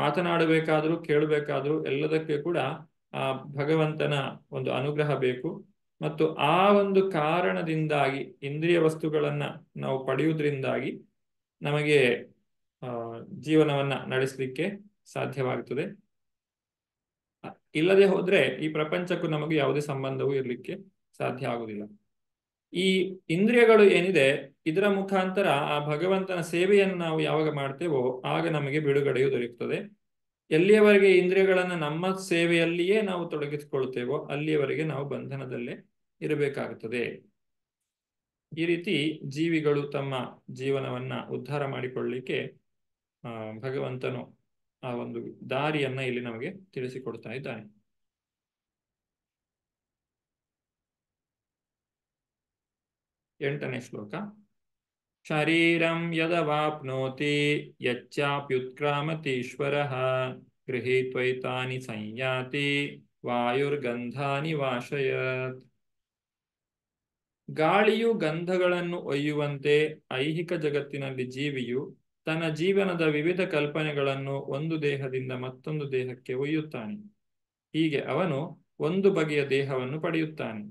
ಮಾತನಾಡಬೇಕಾದ್ರೂ ಕೇಳಬೇಕಾದ್ರೂ ಎಲ್ಲದಕ್ಕೆ ಕೂಡ ಆ ಭಗವಂತನ ಒಂದು ಅನುಗ್ರಹ ಬೇಕು ಮತ್ತು ಆ ಒಂದು ಕಾರಣದಿಂದಾಗಿ ಇಂದ್ರಿಯ ವಸ್ತುಗಳನ್ನ ನಾವು ಪಡೆಯುವುದರಿಂದಾಗಿ ನಮಗೆ ಜೀವನವನ್ನ ನಡೆಸಲಿಕ್ಕೆ ಸಾಧ್ಯವಾಗುತ್ತದೆ ಇಲ್ಲದೆ ಹೋದ್ರೆ ಈ ಪ್ರಪಂಚಕ್ಕೂ ನಮಗೆ ಯಾವುದೇ ಸಂಬಂಧವೂ ಇರಲಿಕ್ಕೆ ಸಾಧ್ಯ ಆಗುವುದಿಲ್ಲ ಈ ಇಂದ್ರಿಯಗಳು ಏನಿದೆ ಇದರ ಮುಖಾಂತರ ಆ ಭಗವಂತನ ಸೇವೆಯನ್ನು ನಾವು ಯಾವಾಗ ಮಾಡ್ತೇವೋ ಆಗ ನಮಗೆ ಬಿಡುಗಡೆಯು ದೊರೆಯುತ್ತದೆ ಎಲ್ಲಿಯವರೆಗೆ ಇಂದ್ರಿಯಗಳನ್ನು ನಮ್ಮ ಸೇವೆಯಲ್ಲಿಯೇ ನಾವು ತೊಡಗಿಸಿಕೊಳ್ಳುತ್ತೇವೋ ಅಲ್ಲಿಯವರೆಗೆ ನಾವು ಬಂಧನದಲ್ಲೇ ಇರಬೇಕಾಗುತ್ತದೆ ಈ ರೀತಿ ಜೀವಿಗಳು ತಮ್ಮ ಜೀವನವನ್ನ ಉದ್ಧಾರ ಮಾಡಿಕೊಳ್ಳಲಿಕ್ಕೆ ಭಗವಂತನು ಆ ಒಂದು ದಾರಿಯನ್ನ ಇಲ್ಲಿ ನಮಗೆ ತಿಳಿಸಿಕೊಡ್ತಾ ಇದ್ದಾನೆ ಎಂಟನೇ ಶ್ಲೋಕ ಶರೀರಂ ಯದವಾಪ್ನೋತಿ ಯಚ್ಚಾಪ್ಯುತ್ಕ್ರಾಮತೀಶ್ವರ ಗೃಹೀತ್ವೈತಾನಿ ಸಂಯಾತಿ ವಾಯುರ್ಗಂಧಾನಿ ವಾಶಯ ಗಾಳಿಯು ಗಂಧಗಳನ್ನು ಒಯ್ಯುವಂತೆ ಐಹಿಕ ಜಗತ್ತಿನಲ್ಲಿ ಜೀವಿಯು ತನ್ನ ಜೀವನದ ವಿವಿಧ ಕಲ್ಪನೆಗಳನ್ನು ಒಂದು ದೇಹದಿಂದ ಮತ್ತೊಂದು ದೇಹಕ್ಕೆ ಒಯ್ಯುತ್ತಾನೆ ಹೀಗೆ ಅವನು ಒಂದು ಬಗೆಯ ದೇಹವನ್ನು ಪಡೆಯುತ್ತಾನೆ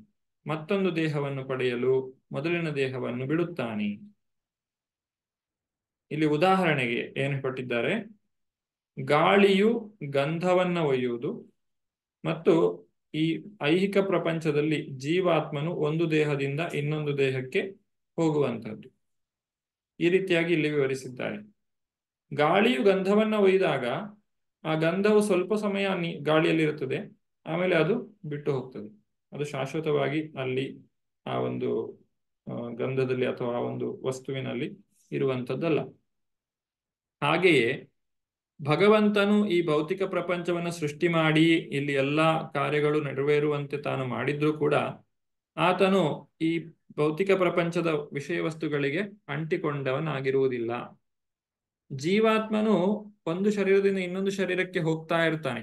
ಮತ್ತೊಂದು ದೇಹವನ್ನು ಪಡೆಯಲು ಮೊದಲಿನ ದೇಹವನ್ನು ಬಿಡುತ್ತಾನೆ ಇಲ್ಲಿ ಉದಾಹರಣೆಗೆ ಏನು ಕೊಟ್ಟಿದ್ದಾರೆ ಗಾಳಿಯು ಗಂಧವನ್ನ ಒಯ್ಯುವುದು ಮತ್ತು ಈ ಐಹಿಕ ಪ್ರಪಂಚದಲ್ಲಿ ಜೀವಾತ್ಮನು ಒಂದು ದೇಹದಿಂದ ಇನ್ನೊಂದು ದೇಹಕ್ಕೆ ಹೋಗುವಂತಹದ್ದು ಈ ರೀತಿಯಾಗಿ ಇಲ್ಲಿ ವಿವರಿಸಿದ್ದಾರೆ ಗಾಳಿಯು ಗಂಧವನ್ನ ಒಯ್ದಾಗ ಆ ಗಂಧವು ಸ್ವಲ್ಪ ಸಮಯ ಗಾಳಿಯಲ್ಲಿ ಇರುತ್ತದೆ ಆಮೇಲೆ ಅದು ಬಿಟ್ಟು ಹೋಗ್ತದೆ ಅದು ಶಾಶ್ವತವಾಗಿ ಅಲ್ಲಿ ಆ ಒಂದು ಗಂಧದಲ್ಲಿ ಅಥವಾ ಆ ಒಂದು ವಸ್ತುವಿನಲ್ಲಿ ಇರುವಂಥದ್ದಲ್ಲ ಹಾಗೆಯೇ ಭಗವಂತನು ಈ ಭೌತಿಕ ಪ್ರಪಂಚವನ್ನ ಸೃಷ್ಟಿ ಮಾಡಿ ಇಲ್ಲಿ ಎಲ್ಲ ಕಾರ್ಯಗಳು ನೆರವೇರುವಂತೆ ತಾನು ಮಾಡಿದ್ರೂ ಕೂಡ ಆತನು ಈ ಭೌತಿಕ ಪ್ರಪಂಚದ ವಿಷಯ ವಸ್ತುಗಳಿಗೆ ಅಂಟಿಕೊಂಡವನಾಗಿರುವುದಿಲ್ಲ ಜೀವಾತ್ಮನು ಒಂದು ಶರೀರದಿಂದ ಇನ್ನೊಂದು ಶರೀರಕ್ಕೆ ಹೋಗ್ತಾ ಇರ್ತಾನೆ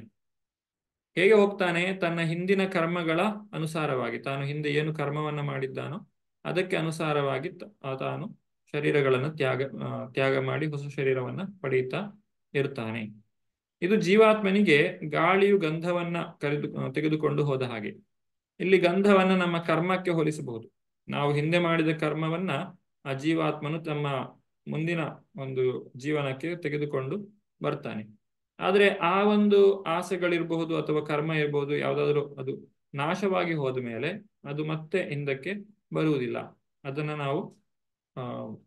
ಹೇಗೆ ಹೋಗ್ತಾನೆ ತನ್ನ ಹಿಂದಿನ ಕರ್ಮಗಳ ಅನುಸಾರವಾಗಿ ತಾನು ಹಿಂದೆ ಏನು ಕರ್ಮವನ್ನ ಮಾಡಿದ್ದಾನೋ ಅದಕ್ಕೆ ಅನುಸಾರವಾಗಿ ತಾನು ಶರೀರಗಳನ್ನು ತ್ಯಾಗ ತ್ಯಾಗ ಮಾಡಿ ಹೊಸ ಶರೀರವನ್ನ ಪಡೆಯುತ್ತಾ ಇರ್ತಾನೆ ಇದು ಜೀವಾತ್ಮನಿಗೆ ಗಾಳಿಯು ಗಂಧವನ್ನ ಕರೆದು ತೆಗೆದುಕೊಂಡು ಹೋದ ಹಾಗೆ ಇಲ್ಲಿ ಗಂಧವನ್ನ ನಮ್ಮ ಕರ್ಮಕ್ಕೆ ಹೋಲಿಸಬಹುದು ನಾವು ಹಿಂದೆ ಮಾಡಿದ ಕರ್ಮವನ್ನ ಆ ಜೀವಾತ್ಮನು ತಮ್ಮ ಮುಂದಿನ ಒಂದು ಜೀವನಕ್ಕೆ ತೆಗೆದುಕೊಂಡು ಬರ್ತಾನೆ ಆದ್ರೆ ಆ ಒಂದು ಆಸೆಗಳಿರಬಹುದು ಅಥವಾ ಕರ್ಮ ಇರಬಹುದು ಯಾವುದಾದ್ರೂ ಅದು ನಾಶವಾಗಿ ಹೋದ ಮೇಲೆ ಅದು ಮತ್ತೆ ಹಿಂದಕ್ಕೆ ಬರುವುದಿಲ್ಲ ಅದನ್ನ ನಾವು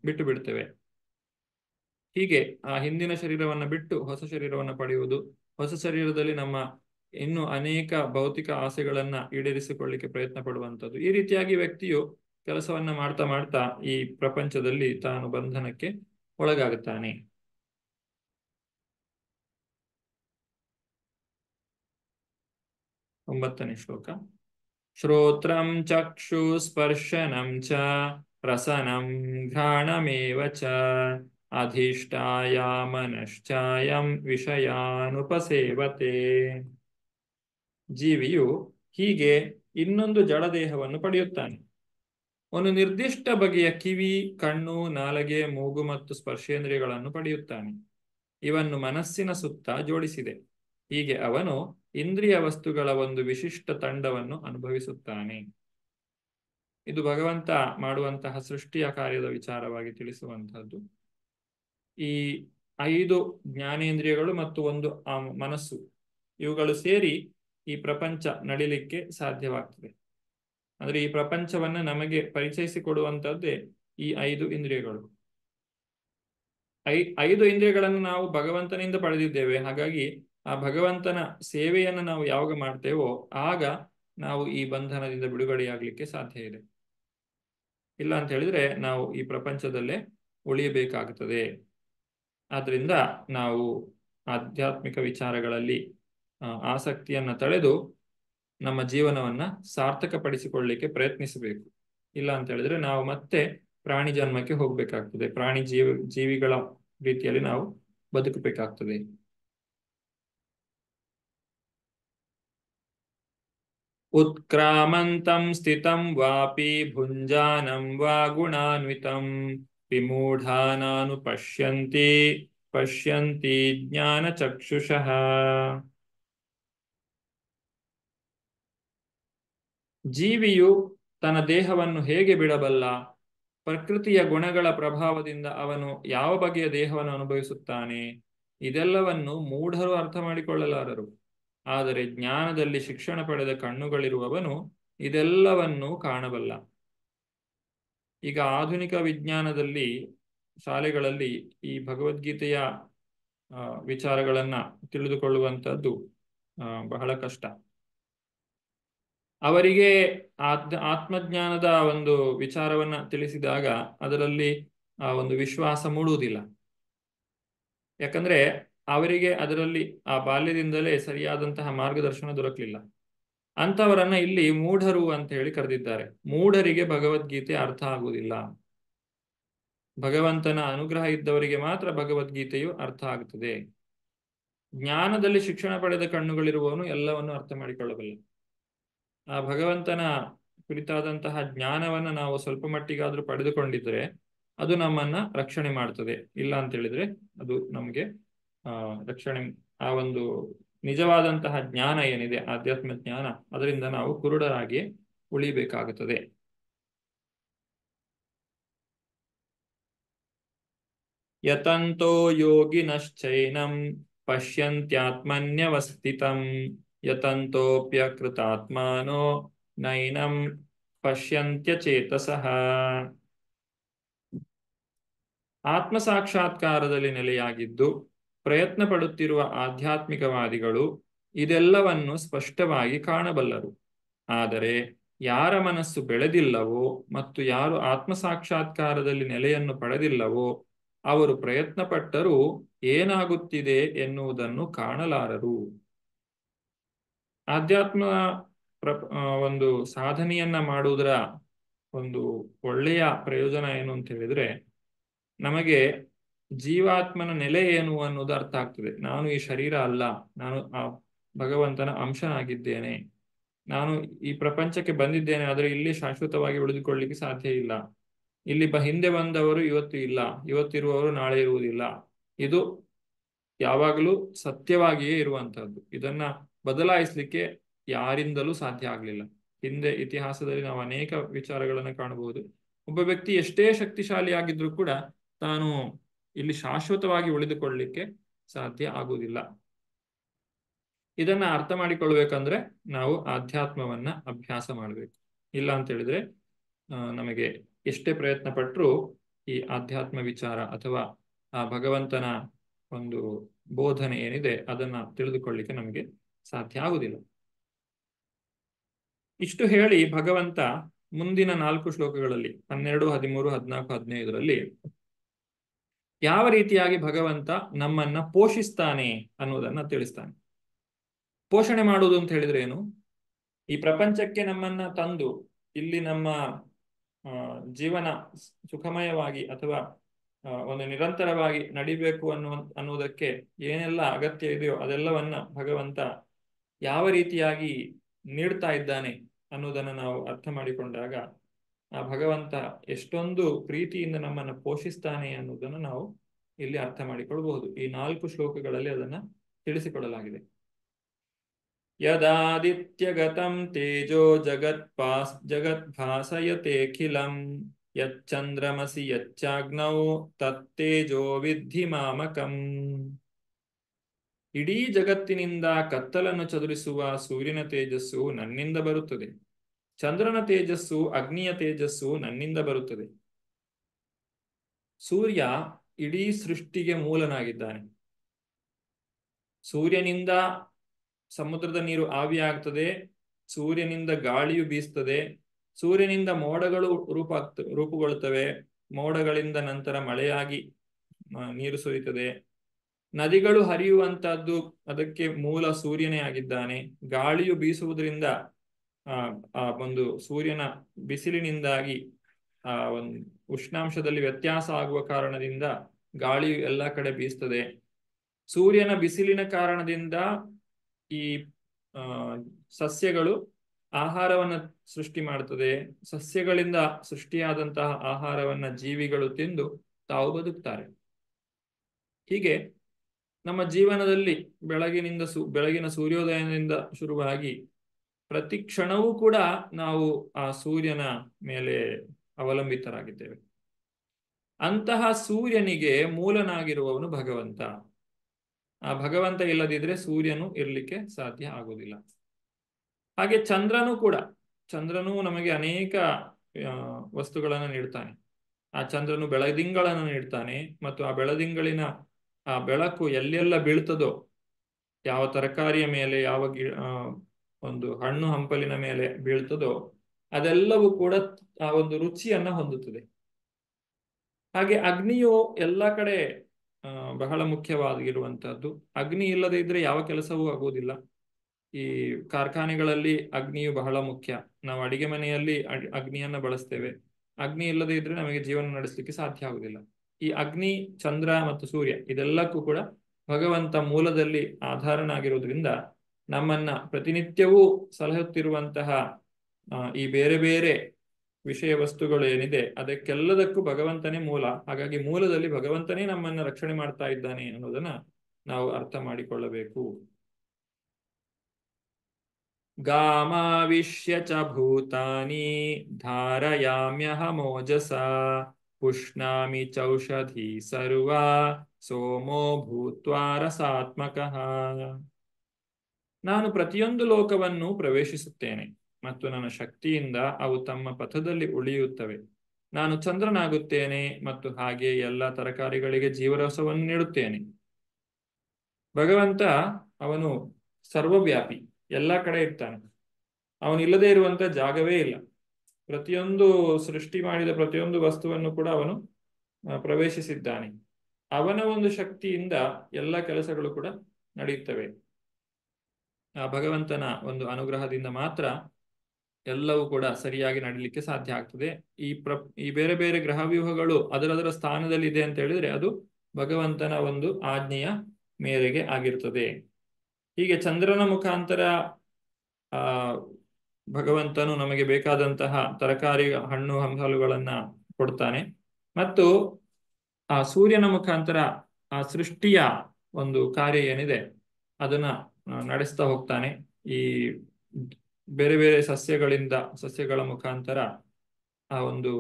ಬಿಟ್ಟು ಬಿಡ್ತೇವೆ ಹೀಗೆ ಆ ಹಿಂದಿನ ಶರೀರವನ್ನ ಬಿಟ್ಟು ಹೊಸ ಶರೀರವನ್ನು ಪಡೆಯುವುದು ಹೊಸ ಶರೀರದಲ್ಲಿ ನಮ್ಮ ಇನ್ನು ಅನೇಕ ಭೌತಿಕ ಆಸೆಗಳನ್ನ ಈಡೇರಿಸಿಕೊಳ್ಳಿಕ್ಕೆ ಪ್ರಯತ್ನ ಪಡುವಂತದ್ದು ಈ ರೀತಿಯಾಗಿ ವ್ಯಕ್ತಿಯು ಕೆಲಸವನ್ನ ಮಾಡ್ತಾ ಮಾಡ್ತಾ ಈ ಪ್ರಪಂಚದಲ್ಲಿ ತಾನು ಬಂಧನಕ್ಕೆ ಒಳಗಾಗುತ್ತಾನೆ ಒಂಬತ್ತನೇ ಶ್ಲೋಕ ಶ್ರೋತ್ರಂ ಚಕ್ಷು ಸ್ಪರ್ಶನಂ ರಸನಂ ರಸನಂ ಚ ಚ ಮನಶ್ಚಾಯಂ ವಿಷಯಾನುಪಸೇವತೆ ಜೀವಿಯು ಹೀಗೆ ಇನ್ನೊಂದು ಜಡದೇಹವನ್ನು ಪಡೆಯುತ್ತಾನೆ ಒಂದು ನಿರ್ದಿಷ್ಟ ಬಗೆಯ ಕಿವಿ ಕಣ್ಣು ನಾಲಗೆ ಮೂಗು ಮತ್ತು ಸ್ಪರ್ಶೇಂದ್ರಿಯಗಳನ್ನು ಪಡೆಯುತ್ತಾನೆ ಇವನ್ನು ಮನಸ್ಸಿನ ಸುತ್ತ ಜೋಡಿಸಿದೆ ಹೀಗೆ ಅವನು ಇಂದ್ರಿಯ ವಸ್ತುಗಳ ಒಂದು ವಿಶಿಷ್ಟ ತಂಡವನ್ನು ಅನುಭವಿಸುತ್ತಾನೆ ಇದು ಭಗವಂತ ಮಾಡುವಂತಹ ಸೃಷ್ಟಿಯ ಕಾರ್ಯದ ವಿಚಾರವಾಗಿ ತಿಳಿಸುವಂತಹದ್ದು ಈ ಐದು ಜ್ಞಾನೇಂದ್ರಿಯಗಳು ಮತ್ತು ಒಂದು ಮನಸ್ಸು ಇವುಗಳು ಸೇರಿ ಈ ಪ್ರಪಂಚ ನಡಿಲಿಕ್ಕೆ ಸಾಧ್ಯವಾಗ್ತದೆ ಅಂದ್ರೆ ಈ ಪ್ರಪಂಚವನ್ನ ನಮಗೆ ಪರಿಚಯಿಸಿಕೊಡುವಂಥದ್ದೇ ಈ ಐದು ಇಂದ್ರಿಯಗಳು ಐ ಐದು ಇಂದ್ರಿಯಗಳನ್ನು ನಾವು ಭಗವಂತನಿಂದ ಪಡೆದಿದ್ದೇವೆ ಹಾಗಾಗಿ ಆ ಭಗವಂತನ ಸೇವೆಯನ್ನು ನಾವು ಯಾವಾಗ ಮಾಡ್ತೇವೋ ಆಗ ನಾವು ಈ ಬಂಧನದಿಂದ ಬಿಡುಗಡೆಯಾಗಲಿಕ್ಕೆ ಸಾಧ್ಯ ಇದೆ ಇಲ್ಲ ಅಂತ ಹೇಳಿದ್ರೆ ನಾವು ಈ ಪ್ರಪಂಚದಲ್ಲೇ ಉಳಿಯಬೇಕಾಗ್ತದೆ ಆದ್ರಿಂದ ನಾವು ಆಧ್ಯಾತ್ಮಿಕ ವಿಚಾರಗಳಲ್ಲಿ ಆಸಕ್ತಿಯನ್ನು ತಳೆದು ನಮ್ಮ ಜೀವನವನ್ನ ಪಡಿಸಿಕೊಳ್ಳಿಕ್ಕೆ ಪ್ರಯತ್ನಿಸಬೇಕು ಇಲ್ಲ ಅಂತ ಹೇಳಿದ್ರೆ ನಾವು ಮತ್ತೆ ಪ್ರಾಣಿ ಜನ್ಮಕ್ಕೆ ಹೋಗ್ಬೇಕಾಗ್ತದೆ ಪ್ರಾಣಿ ಜೀವಿಗಳ ರೀತಿಯಲ್ಲಿ ನಾವು ಬದುಕಬೇಕಾಗ್ತದೆ ವಾಪಿ ಭುಂಜಾನಂ ವಾಪಿ ಗುಣಾನ್ವಿತಂ ವಿಮೂಢಾನಾನು ಪಶ್ಯಂತಿ ಪಶ್ಯಂತಿ ಜ್ಞಾನ ಚಕ್ಷುಷಃ ಜೀವಿಯು ತನ್ನ ದೇಹವನ್ನು ಹೇಗೆ ಬಿಡಬಲ್ಲ ಪ್ರಕೃತಿಯ ಗುಣಗಳ ಪ್ರಭಾವದಿಂದ ಅವನು ಯಾವ ಬಗೆಯ ದೇಹವನ್ನು ಅನುಭವಿಸುತ್ತಾನೆ ಇದೆಲ್ಲವನ್ನು ಮೂಢರು ಅರ್ಥ ಮಾಡಿಕೊಳ್ಳಲಾರರು ಆದರೆ ಜ್ಞಾನದಲ್ಲಿ ಶಿಕ್ಷಣ ಪಡೆದ ಕಣ್ಣುಗಳಿರುವವನು ಇದೆಲ್ಲವನ್ನೂ ಕಾಣಬಲ್ಲ ಈಗ ಆಧುನಿಕ ವಿಜ್ಞಾನದಲ್ಲಿ ಶಾಲೆಗಳಲ್ಲಿ ಈ ಭಗವದ್ಗೀತೆಯ ವಿಚಾರಗಳನ್ನ ತಿಳಿದುಕೊಳ್ಳುವಂಥದ್ದು ಬಹಳ ಕಷ್ಟ ಅವರಿಗೆ ಆತ್ಮ ಆತ್ಮಜ್ಞಾನದ ಒಂದು ವಿಚಾರವನ್ನ ತಿಳಿಸಿದಾಗ ಅದರಲ್ಲಿ ಆ ಒಂದು ವಿಶ್ವಾಸ ಮೂಡುವುದಿಲ್ಲ ಯಾಕಂದ್ರೆ ಅವರಿಗೆ ಅದರಲ್ಲಿ ಆ ಬಾಲ್ಯದಿಂದಲೇ ಸರಿಯಾದಂತಹ ಮಾರ್ಗದರ್ಶನ ದೊರಕಲಿಲ್ಲ ಅಂತವರನ್ನ ಇಲ್ಲಿ ಮೂಢರು ಅಂತ ಹೇಳಿ ಕರೆದಿದ್ದಾರೆ ಮೂಢರಿಗೆ ಭಗವದ್ಗೀತೆ ಅರ್ಥ ಆಗುವುದಿಲ್ಲ ಭಗವಂತನ ಅನುಗ್ರಹ ಇದ್ದವರಿಗೆ ಮಾತ್ರ ಭಗವದ್ಗೀತೆಯು ಅರ್ಥ ಆಗುತ್ತದೆ ಜ್ಞಾನದಲ್ಲಿ ಶಿಕ್ಷಣ ಪಡೆದ ಕಣ್ಣುಗಳಿರುವವನು ಎಲ್ಲವನ್ನು ಅರ್ಥ ಮಾಡಿಕೊಳ್ಳಬಲ್ಲ ಆ ಭಗವಂತನ ಕುರಿತಾದಂತಹ ಜ್ಞಾನವನ್ನ ನಾವು ಸ್ವಲ್ಪ ಮಟ್ಟಿಗಾದ್ರೂ ಪಡೆದುಕೊಂಡಿದ್ರೆ ಅದು ನಮ್ಮನ್ನ ರಕ್ಷಣೆ ಮಾಡ್ತದೆ ಇಲ್ಲ ಅಂತ ಹೇಳಿದ್ರೆ ಅದು ನಮಗೆ ರಕ್ಷಣೆ ಆ ಒಂದು ನಿಜವಾದಂತಹ ಜ್ಞಾನ ಏನಿದೆ ಆಧ್ಯಾತ್ಮ ಜ್ಞಾನ ಅದರಿಂದ ನಾವು ಕುರುಡರಾಗಿ ಉಳಿಬೇಕಾಗುತ್ತದೆ ಯತಂತೋ ಯೋಗಿನಶ್ಚೈನಂ ಪಶ್ಯಂತ್ಯಾತ್ಮನ್ಯವಸ್ಥಿತಂ ಯತಂತೋಪ್ಯಕೃತಾತ್ಮನೋ ನೈನಂ ಪಶ್ಯಂತ್ಯಚೇತಸಃ ಆತ್ಮ ಸಾಕ್ಷಾತ್ಕಾರದಲ್ಲಿ ನೆಲೆಯಾಗಿದ್ದು ಪ್ರಯತ್ನ ಪಡುತ್ತಿರುವ ಆಧ್ಯಾತ್ಮಿಕವಾದಿಗಳು ಇದೆಲ್ಲವನ್ನು ಸ್ಪಷ್ಟವಾಗಿ ಕಾಣಬಲ್ಲರು ಆದರೆ ಯಾರ ಮನಸ್ಸು ಬೆಳೆದಿಲ್ಲವೋ ಮತ್ತು ಯಾರು ಆತ್ಮಸಾಕ್ಷಾತ್ಕಾರದಲ್ಲಿ ನೆಲೆಯನ್ನು ಪಡೆದಿಲ್ಲವೋ ಅವರು ಪ್ರಯತ್ನ ಪಟ್ಟರೂ ಏನಾಗುತ್ತಿದೆ ಎನ್ನುವುದನ್ನು ಕಾಣಲಾರರು ಆಧ್ಯಾತ್ಮ ಪ್ರ ಒಂದು ಸಾಧನೆಯನ್ನ ಮಾಡುವುದರ ಒಂದು ಒಳ್ಳೆಯ ಪ್ರಯೋಜನ ಏನು ಅಂತ ಹೇಳಿದ್ರೆ ನಮಗೆ ಜೀವಾತ್ಮನ ನೆಲೆ ಏನು ಅನ್ನೋದು ಅರ್ಥ ಆಗ್ತದೆ ನಾನು ಈ ಶರೀರ ಅಲ್ಲ ನಾನು ಆ ಭಗವಂತನ ಅಂಶನಾಗಿದ್ದೇನೆ ನಾನು ಈ ಪ್ರಪಂಚಕ್ಕೆ ಬಂದಿದ್ದೇನೆ ಆದರೆ ಇಲ್ಲಿ ಶಾಶ್ವತವಾಗಿ ಉಳಿದುಕೊಳ್ಳಿಕ್ಕೆ ಸಾಧ್ಯ ಇಲ್ಲ ಇಲ್ಲಿ ಬ ಹಿಂದೆ ಬಂದವರು ಇವತ್ತು ಇಲ್ಲ ಇವತ್ತಿರುವವರು ನಾಳೆ ಇರುವುದಿಲ್ಲ ಇದು ಯಾವಾಗಲೂ ಸತ್ಯವಾಗಿಯೇ ಇರುವಂತಹದ್ದು ಇದನ್ನ ಬದಲಾಯಿಸಲಿಕ್ಕೆ ಯಾರಿಂದಲೂ ಸಾಧ್ಯ ಆಗಲಿಲ್ಲ ಹಿಂದೆ ಇತಿಹಾಸದಲ್ಲಿ ನಾವು ಅನೇಕ ವಿಚಾರಗಳನ್ನು ಕಾಣಬಹುದು ಒಬ್ಬ ವ್ಯಕ್ತಿ ಎಷ್ಟೇ ಶಕ್ತಿಶಾಲಿ ಆಗಿದ್ರು ಕೂಡ ತಾನು ಇಲ್ಲಿ ಶಾಶ್ವತವಾಗಿ ಉಳಿದುಕೊಳ್ಳಲಿಕ್ಕೆ ಸಾಧ್ಯ ಆಗುವುದಿಲ್ಲ ಇದನ್ನ ಅರ್ಥ ಮಾಡಿಕೊಳ್ಬೇಕಂದ್ರೆ ನಾವು ಆಧ್ಯಾತ್ಮವನ್ನ ಅಭ್ಯಾಸ ಮಾಡಬೇಕು ಇಲ್ಲ ಅಂತ ಹೇಳಿದ್ರೆ ನಮಗೆ ಎಷ್ಟೇ ಪ್ರಯತ್ನ ಪಟ್ಟರೂ ಈ ಆಧ್ಯಾತ್ಮ ವಿಚಾರ ಅಥವಾ ಆ ಭಗವಂತನ ಒಂದು ಬೋಧನೆ ಏನಿದೆ ಅದನ್ನ ತಿಳಿದುಕೊಳ್ಳಿಕ್ಕೆ ನಮಗೆ ಸಾಧ್ಯ ಆಗುವುದಿಲ್ಲ ಇಷ್ಟು ಹೇಳಿ ಭಗವಂತ ಮುಂದಿನ ನಾಲ್ಕು ಶ್ಲೋಕಗಳಲ್ಲಿ ಹನ್ನೆರಡು ಹದಿಮೂರು ಹದಿನಾಲ್ಕು ಹದಿನೈದರಲ್ಲಿ ಯಾವ ರೀತಿಯಾಗಿ ಭಗವಂತ ನಮ್ಮನ್ನ ಪೋಷಿಸ್ತಾನೆ ಅನ್ನೋದನ್ನ ತಿಳಿಸ್ತಾನೆ ಪೋಷಣೆ ಮಾಡುವುದು ಅಂತ ಹೇಳಿದ್ರೆ ಏನು ಈ ಪ್ರಪಂಚಕ್ಕೆ ನಮ್ಮನ್ನ ತಂದು ಇಲ್ಲಿ ನಮ್ಮ ಜೀವನ ಸುಖಮಯವಾಗಿ ಅಥವಾ ಒಂದು ನಿರಂತರವಾಗಿ ನಡಿಬೇಕು ಅನ್ನುವ ಅನ್ನುವುದಕ್ಕೆ ಏನೆಲ್ಲ ಅಗತ್ಯ ಇದೆಯೋ ಅದೆಲ್ಲವನ್ನ ಭಗವಂತ ಯಾವ ರೀತಿಯಾಗಿ ನೀಡ್ತಾ ಇದ್ದಾನೆ ಅನ್ನೋದನ್ನ ನಾವು ಅರ್ಥ ಮಾಡಿಕೊಂಡಾಗ ಆ ಭಗವಂತ ಎಷ್ಟೊಂದು ಪ್ರೀತಿಯಿಂದ ನಮ್ಮನ್ನು ಪೋಷಿಸ್ತಾನೆ ಅನ್ನೋದನ್ನು ನಾವು ಇಲ್ಲಿ ಅರ್ಥ ಮಾಡಿಕೊಳ್ಬಹುದು ಈ ನಾಲ್ಕು ಶ್ಲೋಕಗಳಲ್ಲಿ ಅದನ್ನು ತಿಳಿಸಿಕೊಡಲಾಗಿದೆ ಯದಾದಿತ್ಯಗತಂ ತೇಜೋ ಜಗತ್ಪಾಸ್ ಜಗದ್ಭಾಸಯತೆಖಿಲಂ ಯಚ್ಚಂದ್ರಮಸಿ ಯಚ್ಚಾಗ್ನೌ ತತ್ತೇಜೋ ವಿದ್ಧಿ ಮಾಮಕಂ ಇಡೀ ಜಗತ್ತಿನಿಂದ ಕತ್ತಲನ್ನು ಚದುರಿಸುವ ಸೂರ್ಯನ ತೇಜಸ್ಸು ನನ್ನಿಂದ ಬರುತ್ತದೆ ಚಂದ್ರನ ತೇಜಸ್ಸು ಅಗ್ನಿಯ ತೇಜಸ್ಸು ನನ್ನಿಂದ ಬರುತ್ತದೆ ಸೂರ್ಯ ಇಡೀ ಸೃಷ್ಟಿಗೆ ಮೂಲನಾಗಿದ್ದಾನೆ ಸೂರ್ಯನಿಂದ ಸಮುದ್ರದ ನೀರು ಆವಿಯಾಗ್ತದೆ ಸೂರ್ಯನಿಂದ ಗಾಳಿಯು ಬೀಸ್ತದೆ ಸೂರ್ಯನಿಂದ ಮೋಡಗಳು ರೂಪ ರೂಪುಗೊಳ್ಳುತ್ತವೆ ಮೋಡಗಳಿಂದ ನಂತರ ಮಳೆಯಾಗಿ ನೀರು ಸುರಿತದೆ ನದಿಗಳು ಹರಿಯುವಂತಹದ್ದು ಅದಕ್ಕೆ ಮೂಲ ಸೂರ್ಯನೇ ಆಗಿದ್ದಾನೆ ಗಾಳಿಯು ಬೀಸುವುದರಿಂದ ಆ ಒಂದು ಸೂರ್ಯನ ಬಿಸಿಲಿನಿಂದಾಗಿ ಆ ಒಂದು ಉಷ್ಣಾಂಶದಲ್ಲಿ ವ್ಯತ್ಯಾಸ ಆಗುವ ಕಾರಣದಿಂದ ಗಾಳಿಯು ಎಲ್ಲ ಕಡೆ ಬೀಸ್ತದೆ ಸೂರ್ಯನ ಬಿಸಿಲಿನ ಕಾರಣದಿಂದ ಈ ಸಸ್ಯಗಳು ಆಹಾರವನ್ನ ಸೃಷ್ಟಿ ಮಾಡುತ್ತದೆ ಸಸ್ಯಗಳಿಂದ ಸೃಷ್ಟಿಯಾದಂತಹ ಆಹಾರವನ್ನ ಜೀವಿಗಳು ತಿಂದು ತಾವು ಬದುಕ್ತಾರೆ ಹೀಗೆ ನಮ್ಮ ಜೀವನದಲ್ಲಿ ಬೆಳಗಿನಿಂದ ಸು ಬೆಳಗಿನ ಸೂರ್ಯೋದಯದಿಂದ ಶುರುವಾಗಿ ಪ್ರತಿ ಕ್ಷಣವೂ ಕೂಡ ನಾವು ಆ ಸೂರ್ಯನ ಮೇಲೆ ಅವಲಂಬಿತರಾಗಿದ್ದೇವೆ ಅಂತಹ ಸೂರ್ಯನಿಗೆ ಮೂಲನಾಗಿರುವವನು ಭಗವಂತ ಆ ಭಗವಂತ ಇಲ್ಲದಿದ್ರೆ ಸೂರ್ಯನು ಇರಲಿಕ್ಕೆ ಸಾಧ್ಯ ಆಗೋದಿಲ್ಲ ಹಾಗೆ ಚಂದ್ರನು ಕೂಡ ಚಂದ್ರನು ನಮಗೆ ಅನೇಕ ವಸ್ತುಗಳನ್ನು ನೀಡ್ತಾನೆ ಆ ಚಂದ್ರನು ಬೆಳದಿಂಗಳನ್ನು ನೀಡ್ತಾನೆ ಮತ್ತು ಆ ಬೆಳದಿಂಗಳಿನ ಆ ಬೆಳಕು ಎಲ್ಲೆಲ್ಲ ಬೀಳ್ತದೋ ಯಾವ ತರಕಾರಿಯ ಮೇಲೆ ಯಾವ ಒಂದು ಹಣ್ಣು ಹಂಪಲಿನ ಮೇಲೆ ಬೀಳ್ತದೋ ಅದೆಲ್ಲವೂ ಕೂಡ ಆ ಒಂದು ರುಚಿಯನ್ನ ಹೊಂದುತ್ತದೆ ಹಾಗೆ ಅಗ್ನಿಯು ಎಲ್ಲ ಕಡೆ ಬಹಳ ಮುಖ್ಯವಾಗಿರುವಂತಹದ್ದು ಅಗ್ನಿ ಇಲ್ಲದೆ ಇದ್ರೆ ಯಾವ ಕೆಲಸವೂ ಆಗುವುದಿಲ್ಲ ಈ ಕಾರ್ಖಾನೆಗಳಲ್ಲಿ ಅಗ್ನಿಯು ಬಹಳ ಮುಖ್ಯ ನಾವು ಅಡಿಗೆ ಮನೆಯಲ್ಲಿ ಅಗ್ನಿಯನ್ನ ಬಳಸ್ತೇವೆ ಅಗ್ನಿ ಇಲ್ಲದೆ ಇದ್ರೆ ನಮಗೆ ಜೀವನ ನಡೆಸಲಿಕ್ಕೆ ಸಾಧ್ಯ ಆಗುದಿಲ್ಲ ಈ ಅಗ್ನಿ ಚಂದ್ರ ಮತ್ತು ಸೂರ್ಯ ಇದೆಲ್ಲಕ್ಕೂ ಕೂಡ ಭಗವಂತ ಮೂಲದಲ್ಲಿ ಆಧಾರನಾಗಿರುವುದರಿಂದ ನಮ್ಮನ್ನ ಪ್ರತಿನಿತ್ಯವೂ ಸಲಹುತ್ತಿರುವಂತಹ ಈ ಬೇರೆ ಬೇರೆ ವಿಷಯ ವಸ್ತುಗಳು ಏನಿದೆ ಅದಕ್ಕೆಲ್ಲದಕ್ಕೂ ಭಗವಂತನೇ ಮೂಲ ಹಾಗಾಗಿ ಮೂಲದಲ್ಲಿ ಭಗವಂತನೇ ನಮ್ಮನ್ನ ರಕ್ಷಣೆ ಮಾಡ್ತಾ ಇದ್ದಾನೆ ಅನ್ನೋದನ್ನ ನಾವು ಅರ್ಥ ಮಾಡಿಕೊಳ್ಳಬೇಕು ಗಾಮಾವಿಶ್ಯ ಚ ಭೂತಾನಿ ಧಾರಯಾಮ್ಯಹಮೋಜಸ ಪುಷ್ಣಾಮಿ ಚೌಷಧಿ ಸರ್ವ ಸೋಮೋ ಭೂತ್ವಾ ರಸಾತ್ಮಕಃ ನಾನು ಪ್ರತಿಯೊಂದು ಲೋಕವನ್ನು ಪ್ರವೇಶಿಸುತ್ತೇನೆ ಮತ್ತು ನನ್ನ ಶಕ್ತಿಯಿಂದ ಅವು ತಮ್ಮ ಪಥದಲ್ಲಿ ಉಳಿಯುತ್ತವೆ ನಾನು ಚಂದ್ರನಾಗುತ್ತೇನೆ ಮತ್ತು ಹಾಗೆ ಎಲ್ಲ ತರಕಾರಿಗಳಿಗೆ ಜೀವರಸವನ್ನು ನೀಡುತ್ತೇನೆ ಭಗವಂತ ಅವನು ಸರ್ವವ್ಯಾಪಿ ಎಲ್ಲ ಕಡೆ ಇರ್ತಾನೆ ಅವನಿಲ್ಲದೆ ಇರುವಂತ ಜಾಗವೇ ಇಲ್ಲ ಪ್ರತಿಯೊಂದು ಸೃಷ್ಟಿ ಮಾಡಿದ ಪ್ರತಿಯೊಂದು ವಸ್ತುವನ್ನು ಕೂಡ ಅವನು ಪ್ರವೇಶಿಸಿದ್ದಾನೆ ಅವನ ಒಂದು ಶಕ್ತಿಯಿಂದ ಎಲ್ಲ ಕೆಲಸಗಳು ಕೂಡ ನಡೆಯುತ್ತವೆ ಆ ಭಗವಂತನ ಒಂದು ಅನುಗ್ರಹದಿಂದ ಮಾತ್ರ ಎಲ್ಲವೂ ಕೂಡ ಸರಿಯಾಗಿ ನಡೀಲಿಕ್ಕೆ ಸಾಧ್ಯ ಆಗ್ತದೆ ಈ ಪ್ರ ಈ ಬೇರೆ ಬೇರೆ ಗ್ರಹವ್ಯೂಹಗಳು ಅದರದರ ಸ್ಥಾನದಲ್ಲಿ ಇದೆ ಅಂತ ಹೇಳಿದ್ರೆ ಅದು ಭಗವಂತನ ಒಂದು ಆಜ್ಞೆಯ ಮೇರೆಗೆ ಆಗಿರ್ತದೆ ಹೀಗೆ ಚಂದ್ರನ ಮುಖಾಂತರ ಆ ಭಗವಂತನು ನಮಗೆ ಬೇಕಾದಂತಹ ತರಕಾರಿ ಹಣ್ಣು ಹಂಸಲುಗಳನ್ನ ಕೊಡ್ತಾನೆ ಮತ್ತು ಆ ಸೂರ್ಯನ ಮುಖಾಂತರ ಆ ಸೃಷ್ಟಿಯ ಒಂದು ಕಾರ್ಯ ಏನಿದೆ ಅದನ್ನ ನಡೆಸ್ತಾ ಹೋಗ್ತಾನೆ ಈ ಬೇರೆ ಬೇರೆ ಸಸ್ಯಗಳಿಂದ ಸಸ್ಯಗಳ ಮುಖಾಂತರ ಆ ಒಂದು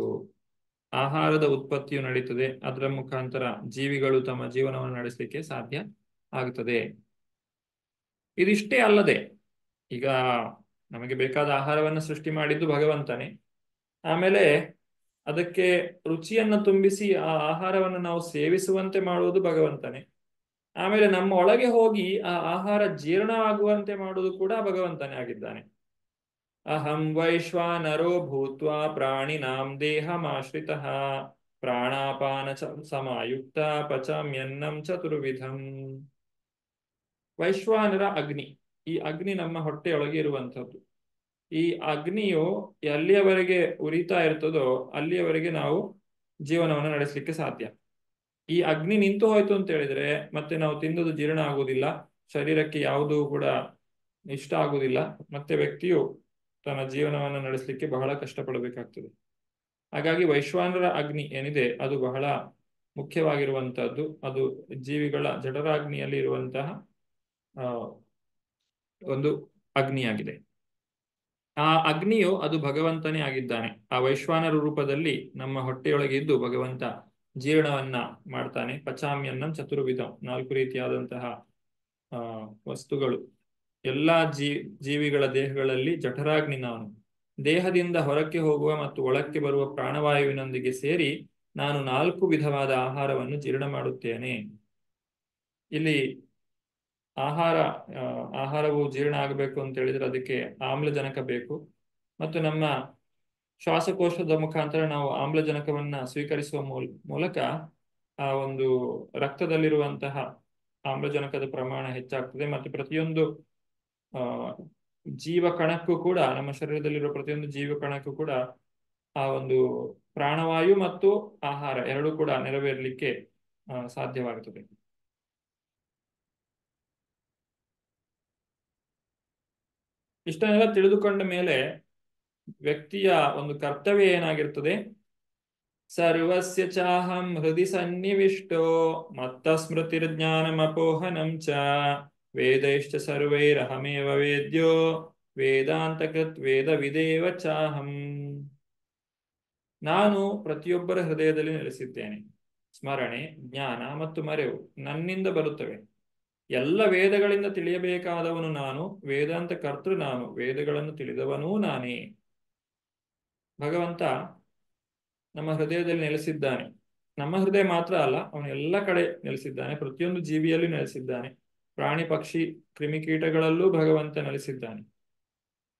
ಆಹಾರದ ಉತ್ಪತ್ತಿಯು ನಡೀತದೆ ಅದರ ಮುಖಾಂತರ ಜೀವಿಗಳು ತಮ್ಮ ಜೀವನವನ್ನು ನಡೆಸಲಿಕ್ಕೆ ಸಾಧ್ಯ ಆಗ್ತದೆ ಇದಿಷ್ಟೇ ಅಲ್ಲದೆ ಈಗ ನಮಗೆ ಬೇಕಾದ ಆಹಾರವನ್ನು ಸೃಷ್ಟಿ ಮಾಡಿದ್ದು ಭಗವಂತನೇ ಆಮೇಲೆ ಅದಕ್ಕೆ ರುಚಿಯನ್ನ ತುಂಬಿಸಿ ಆ ಆಹಾರವನ್ನು ನಾವು ಸೇವಿಸುವಂತೆ ಮಾಡುವುದು ಭಗವಂತನೇ ಆಮೇಲೆ ನಮ್ಮ ಒಳಗೆ ಹೋಗಿ ಆ ಆಹಾರ ಜೀರ್ಣವಾಗುವಂತೆ ಮಾಡುವುದು ಕೂಡ ಭಗವಂತನೇ ಆಗಿದ್ದಾನೆ ಅಹಂ ವೈಶ್ವಾನರೋ ಭೂತ್ವ ಪ್ರಾಣಿ ನಾಂ ದೇಹಮಾಶ್ರಿತ ಪ್ರಾಣಾಪಾನ ಚ ಸಮಾಯುಕ್ತ ಪಚಾಮ್ಯನ್ನಂ ಚತುರ್ವಿಧಂ ವೈಶ್ವಾನರ ಅಗ್ನಿ ಈ ಅಗ್ನಿ ನಮ್ಮ ಹೊಟ್ಟೆಯೊಳಗೆ ಇರುವಂಥದ್ದು ಈ ಅಗ್ನಿಯು ಎಲ್ಲಿಯವರೆಗೆ ಉರಿತಾ ಇರ್ತದೋ ಅಲ್ಲಿಯವರೆಗೆ ನಾವು ಜೀವನವನ್ನು ನಡೆಸಲಿಕ್ಕೆ ಸಾಧ್ಯ ಈ ಅಗ್ನಿ ನಿಂತು ಹೋಯ್ತು ಅಂತ ಹೇಳಿದ್ರೆ ಮತ್ತೆ ನಾವು ತಿಂದದ್ದು ಜೀರ್ಣ ಆಗುವುದಿಲ್ಲ ಶರೀರಕ್ಕೆ ಯಾವುದೂ ಕೂಡ ಇಷ್ಟ ಆಗುವುದಿಲ್ಲ ಮತ್ತೆ ವ್ಯಕ್ತಿಯು ತನ್ನ ಜೀವನವನ್ನು ನಡೆಸಲಿಕ್ಕೆ ಬಹಳ ಕಷ್ಟಪಡಬೇಕಾಗ್ತದೆ ಹಾಗಾಗಿ ವೈಶ್ವಾನರ ಅಗ್ನಿ ಏನಿದೆ ಅದು ಬಹಳ ಮುಖ್ಯವಾಗಿರುವಂತಹದ್ದು ಅದು ಜೀವಿಗಳ ಅಗ್ನಿಯಲ್ಲಿ ಇರುವಂತಹ ಒಂದು ಅಗ್ನಿಯಾಗಿದೆ ಆ ಅಗ್ನಿಯು ಅದು ಭಗವಂತನೇ ಆಗಿದ್ದಾನೆ ಆ ವೈಶ್ವಾನರ ರೂಪದಲ್ಲಿ ನಮ್ಮ ಹೊಟ್ಟೆಯೊಳಗೆ ಇದ್ದು ಭಗವಂತ ಜೀರ್ಣವನ್ನ ಮಾಡ್ತಾನೆ ಪಚಾಮಿಯನ್ನ ಚತುರ್ವಿಧ ನಾಲ್ಕು ರೀತಿಯಾದಂತಹ ಆ ವಸ್ತುಗಳು ಎಲ್ಲಾ ಜೀ ಜೀವಿಗಳ ದೇಹಗಳಲ್ಲಿ ಜಠರಾಗ್ನಿ ನಾನು ದೇಹದಿಂದ ಹೊರಕ್ಕೆ ಹೋಗುವ ಮತ್ತು ಒಳಕ್ಕೆ ಬರುವ ಪ್ರಾಣವಾಯುವಿನೊಂದಿಗೆ ಸೇರಿ ನಾನು ನಾಲ್ಕು ವಿಧವಾದ ಆಹಾರವನ್ನು ಜೀರ್ಣ ಮಾಡುತ್ತೇನೆ ಇಲ್ಲಿ ಆಹಾರ ಆಹಾರವು ಜೀರ್ಣ ಆಗಬೇಕು ಅಂತ ಹೇಳಿದ್ರೆ ಅದಕ್ಕೆ ಆಮ್ಲಜನಕ ಬೇಕು ಮತ್ತು ನಮ್ಮ ಶ್ವಾಸಕೋಶದ ಮುಖಾಂತರ ನಾವು ಆಮ್ಲಜನಕವನ್ನ ಸ್ವೀಕರಿಸುವ ಮೂಲಕ ಆ ಒಂದು ರಕ್ತದಲ್ಲಿರುವಂತಹ ಆಮ್ಲಜನಕದ ಪ್ರಮಾಣ ಹೆಚ್ಚಾಗ್ತದೆ ಮತ್ತು ಪ್ರತಿಯೊಂದು ಆ ಜೀವ ಕಣಕ್ಕೂ ಕೂಡ ನಮ್ಮ ಶರೀರದಲ್ಲಿರುವ ಪ್ರತಿಯೊಂದು ಜೀವ ಕಣಕ್ಕೂ ಕೂಡ ಆ ಒಂದು ಪ್ರಾಣವಾಯು ಮತ್ತು ಆಹಾರ ಎರಡೂ ಕೂಡ ನೆರವೇರಲಿಕ್ಕೆ ಸಾಧ್ಯವಾಗುತ್ತದೆ ಇಷ್ಟನ್ನೆಲ್ಲ ತಿಳಿದುಕೊಂಡ ಮೇಲೆ ವ್ಯಕ್ತಿಯ ಒಂದು ಕರ್ತವ್ಯ ಏನಾಗಿರ್ತದೆ ಸರ್ವಸ್ಯ ಚಾಹಂ ಹೃದಯ ಸನ್ನಿವಿಷ್ಟೋ ಮತ್ತ ಸ್ಮೃತಿರ್ ಅಪೋಹನಂ ಚ ವೇದೈಶ್ಚ ಸರ್ವೈರಹಮೇವ ವೇದ್ಯೋ ವೇದಾಂತಕೃತ್ ವೇದ ವಿದೇವ ಚಾಹಂ ನಾನು ಪ್ರತಿಯೊಬ್ಬರ ಹೃದಯದಲ್ಲಿ ನೆಲೆಸಿದ್ದೇನೆ ಸ್ಮರಣೆ ಜ್ಞಾನ ಮತ್ತು ಮರೆವು ನನ್ನಿಂದ ಬರುತ್ತವೆ ಎಲ್ಲ ವೇದಗಳಿಂದ ತಿಳಿಯಬೇಕಾದವನು ನಾನು ವೇದಾಂತ ಕರ್ತೃ ನಾನು ವೇದಗಳನ್ನು ತಿಳಿದವನೂ ನಾನೇ ಭಗವಂತ ನಮ್ಮ ಹೃದಯದಲ್ಲಿ ನೆಲೆಸಿದ್ದಾನೆ ನಮ್ಮ ಹೃದಯ ಮಾತ್ರ ಅಲ್ಲ ಅವನು ಎಲ್ಲ ಕಡೆ ನೆಲೆಸಿದ್ದಾನೆ ಪ್ರತಿಯೊಂದು ಜೀವಿಯಲ್ಲೂ ನೆಲೆಸಿದ್ದಾನೆ ಪ್ರಾಣಿ ಪಕ್ಷಿ ಕ್ರಿಮಿಕೀಟಗಳಲ್ಲೂ ಭಗವಂತ ನೆಲೆಸಿದ್ದಾನೆ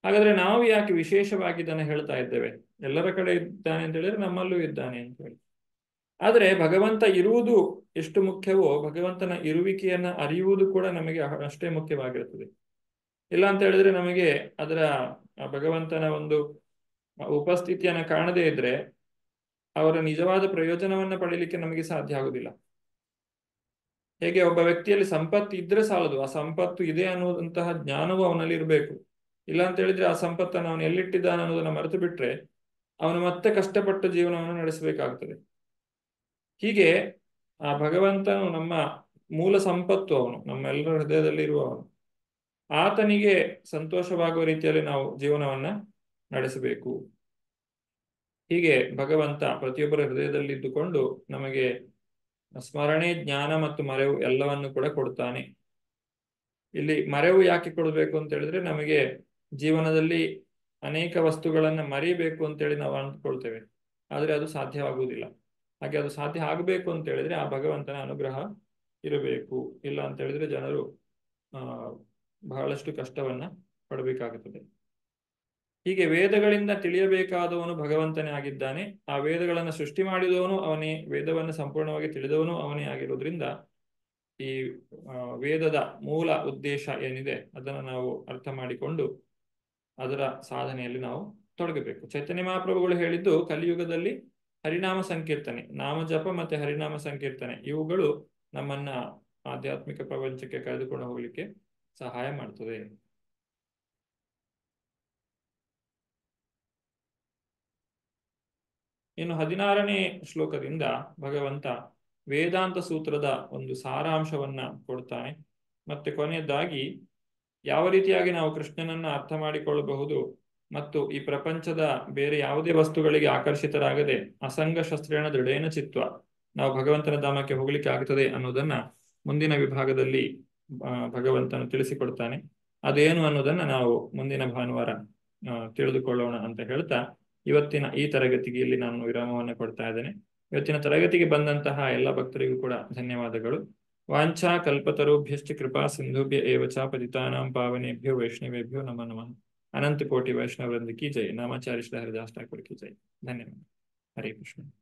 ಹಾಗಾದ್ರೆ ನಾವು ಯಾಕೆ ವಿಶೇಷವಾಗಿ ಇದನ್ನು ಹೇಳ್ತಾ ಇದ್ದೇವೆ ಎಲ್ಲರ ಕಡೆ ಇದ್ದಾನೆ ಅಂತ ಹೇಳಿದ್ರೆ ನಮ್ಮಲ್ಲೂ ಇದ್ದಾನೆ ಅಂತ ಹೇಳಿ ಆದ್ರೆ ಭಗವಂತ ಇರುವುದು ಎಷ್ಟು ಮುಖ್ಯವೋ ಭಗವಂತನ ಇರುವಿಕೆಯನ್ನ ಅರಿಯುವುದು ಕೂಡ ನಮಗೆ ಅಷ್ಟೇ ಮುಖ್ಯವಾಗಿರುತ್ತದೆ ಇಲ್ಲ ಅಂತ ಹೇಳಿದ್ರೆ ನಮಗೆ ಅದರ ಭಗವಂತನ ಒಂದು ಉಪಸ್ಥಿತಿಯನ್ನು ಕಾಣದೇ ಇದ್ರೆ ಅವರ ನಿಜವಾದ ಪ್ರಯೋಜನವನ್ನ ಪಡೀಲಿಕ್ಕೆ ನಮಗೆ ಸಾಧ್ಯ ಆಗುದಿಲ್ಲ ಹೇಗೆ ಒಬ್ಬ ವ್ಯಕ್ತಿಯಲ್ಲಿ ಸಂಪತ್ತು ಇದ್ರೆ ಸಾಲದು ಆ ಸಂಪತ್ತು ಇದೆ ಅನ್ನುವಂತಹ ಜ್ಞಾನವೂ ಅವನಲ್ಲಿ ಇರಬೇಕು ಇಲ್ಲ ಅಂತ ಹೇಳಿದ್ರೆ ಆ ಸಂಪತ್ತನ್ನು ಅವನು ಎಲ್ಲಿಟ್ಟಿದ್ದಾನೆ ಅನ್ನೋದನ್ನ ಮರೆತು ಬಿಟ್ರೆ ಅವನು ಮತ್ತೆ ಕಷ್ಟಪಟ್ಟ ಜೀವನವನ್ನು ನಡೆಸಬೇಕಾಗ್ತದೆ ಹೀಗೆ ಆ ಭಗವಂತನು ನಮ್ಮ ಮೂಲ ಸಂಪತ್ತು ಅವನು ನಮ್ಮೆಲ್ಲರ ಹೃದಯದಲ್ಲಿ ಇರುವವನು ಆತನಿಗೆ ಸಂತೋಷವಾಗುವ ರೀತಿಯಲ್ಲಿ ನಾವು ಜೀವನವನ್ನ ನಡೆಸಬೇಕು ಹೀಗೆ ಭಗವಂತ ಪ್ರತಿಯೊಬ್ಬರ ಇದ್ದುಕೊಂಡು ನಮಗೆ ಸ್ಮರಣೆ ಜ್ಞಾನ ಮತ್ತು ಮರೆವು ಎಲ್ಲವನ್ನು ಕೂಡ ಕೊಡ್ತಾನೆ ಇಲ್ಲಿ ಮರೆವು ಯಾಕೆ ಕೊಡಬೇಕು ಅಂತ ಹೇಳಿದ್ರೆ ನಮಗೆ ಜೀವನದಲ್ಲಿ ಅನೇಕ ವಸ್ತುಗಳನ್ನು ಮರಿಬೇಕು ಅಂತೇಳಿ ನಾವು ಅಂದ್ಕೊಳ್ತೇವೆ ಆದ್ರೆ ಅದು ಸಾಧ್ಯವಾಗುವುದಿಲ್ಲ ಹಾಗೆ ಅದು ಸಾಧ್ಯ ಆಗಬೇಕು ಅಂತ ಹೇಳಿದ್ರೆ ಆ ಭಗವಂತನ ಅನುಗ್ರಹ ಇರಬೇಕು ಇಲ್ಲ ಅಂತ ಹೇಳಿದ್ರೆ ಜನರು ಬಹಳಷ್ಟು ಕಷ್ಟವನ್ನ ಪಡಬೇಕಾಗುತ್ತದೆ ಹೀಗೆ ವೇದಗಳಿಂದ ತಿಳಿಯಬೇಕಾದವನು ಭಗವಂತನೇ ಆಗಿದ್ದಾನೆ ಆ ವೇದಗಳನ್ನು ಸೃಷ್ಟಿ ಮಾಡಿದವನು ಅವನೇ ವೇದವನ್ನು ಸಂಪೂರ್ಣವಾಗಿ ತಿಳಿದವನು ಅವನೇ ಆಗಿರೋದ್ರಿಂದ ಈ ವೇದದ ಮೂಲ ಉದ್ದೇಶ ಏನಿದೆ ಅದನ್ನು ನಾವು ಅರ್ಥ ಮಾಡಿಕೊಂಡು ಅದರ ಸಾಧನೆಯಲ್ಲಿ ನಾವು ತೊಡಗಬೇಕು ಚೈತನ್ಯ ಮಹಾಪ್ರಭುಗಳು ಹೇಳಿದ್ದು ಕಲಿಯುಗದಲ್ಲಿ ಹರಿನಾಮ ಸಂಕೀರ್ತನೆ ನಾಮ ಜಪ ಮತ್ತೆ ಹರಿನಾಮ ಸಂಕೀರ್ತನೆ ಇವುಗಳು ನಮ್ಮನ್ನ ಆಧ್ಯಾತ್ಮಿಕ ಪ್ರಪಂಚಕ್ಕೆ ಕರೆದುಕೊಂಡು ಹೋಗ್ಲಿಕ್ಕೆ ಸಹಾಯ ಮಾಡ್ತದೆ ಇನ್ನು ಹದಿನಾರನೇ ಶ್ಲೋಕದಿಂದ ಭಗವಂತ ವೇದಾಂತ ಸೂತ್ರದ ಒಂದು ಸಾರಾಂಶವನ್ನ ಕೊಡ್ತಾನೆ ಮತ್ತೆ ಕೊನೆಯದಾಗಿ ಯಾವ ರೀತಿಯಾಗಿ ನಾವು ಕೃಷ್ಣನನ್ನ ಅರ್ಥ ಮಾಡಿಕೊಳ್ಳಬಹುದು ಮತ್ತು ಈ ಪ್ರಪಂಚದ ಬೇರೆ ಯಾವುದೇ ವಸ್ತುಗಳಿಗೆ ಆಕರ್ಷಿತರಾಗದೆ ಅಸಂಗ ಶಸ್ತ್ರೇಣ ದೃಢೇನ ಚಿತ್ವ ನಾವು ಭಗವಂತನ ಧಾಮಕ್ಕೆ ಹೋಗ್ಲಿಕ್ಕೆ ಆಗ್ತದೆ ಅನ್ನೋದನ್ನ ಮುಂದಿನ ವಿಭಾಗದಲ್ಲಿ ಭಗವಂತನು ತಿಳಿಸಿಕೊಡ್ತಾನೆ ಅದೇನು ಅನ್ನೋದನ್ನ ನಾವು ಮುಂದಿನ ಭಾನುವಾರ ತಿಳಿದುಕೊಳ್ಳೋಣ ಅಂತ ಹೇಳ್ತಾ ಇವತ್ತಿನ ಈ ತರಗತಿಗೆ ಇಲ್ಲಿ ನಾನು ವಿರಾಮವನ್ನು ಕೊಡ್ತಾ ಇದ್ದೇನೆ ಇವತ್ತಿನ ತರಗತಿಗೆ ಬಂದಂತಹ ಎಲ್ಲ ಭಕ್ತರಿಗೂ ಕೂಡ ಧನ್ಯವಾದಗಳು ವಾಂಛಾ ಕಲ್ಪತರುಭ್ಯಶ್ಚ ಕೃಪಾ ಸಿಂಧುಭ್ಯ ಏವಚ ಪತಿತಾನಾಂ ಪಾವನೆಭ್ಯೋ ವೈಷ್ಣವೇಭ್ಯೋ ನಮ ನಮಃ ಅನಂತ ಕೋಟಿ ವೈಷ್ಣವೃಂದ ಕಿ ಜೈ ನಾಮಾಚಾರ್ಯ ಶ್ರೀ ಹರಿದಾಸ್ ಠಾಕೂರ್ ಜೈ ಧನ್ಯವಾದ ಹರೇ ಕೃಷ್ಣ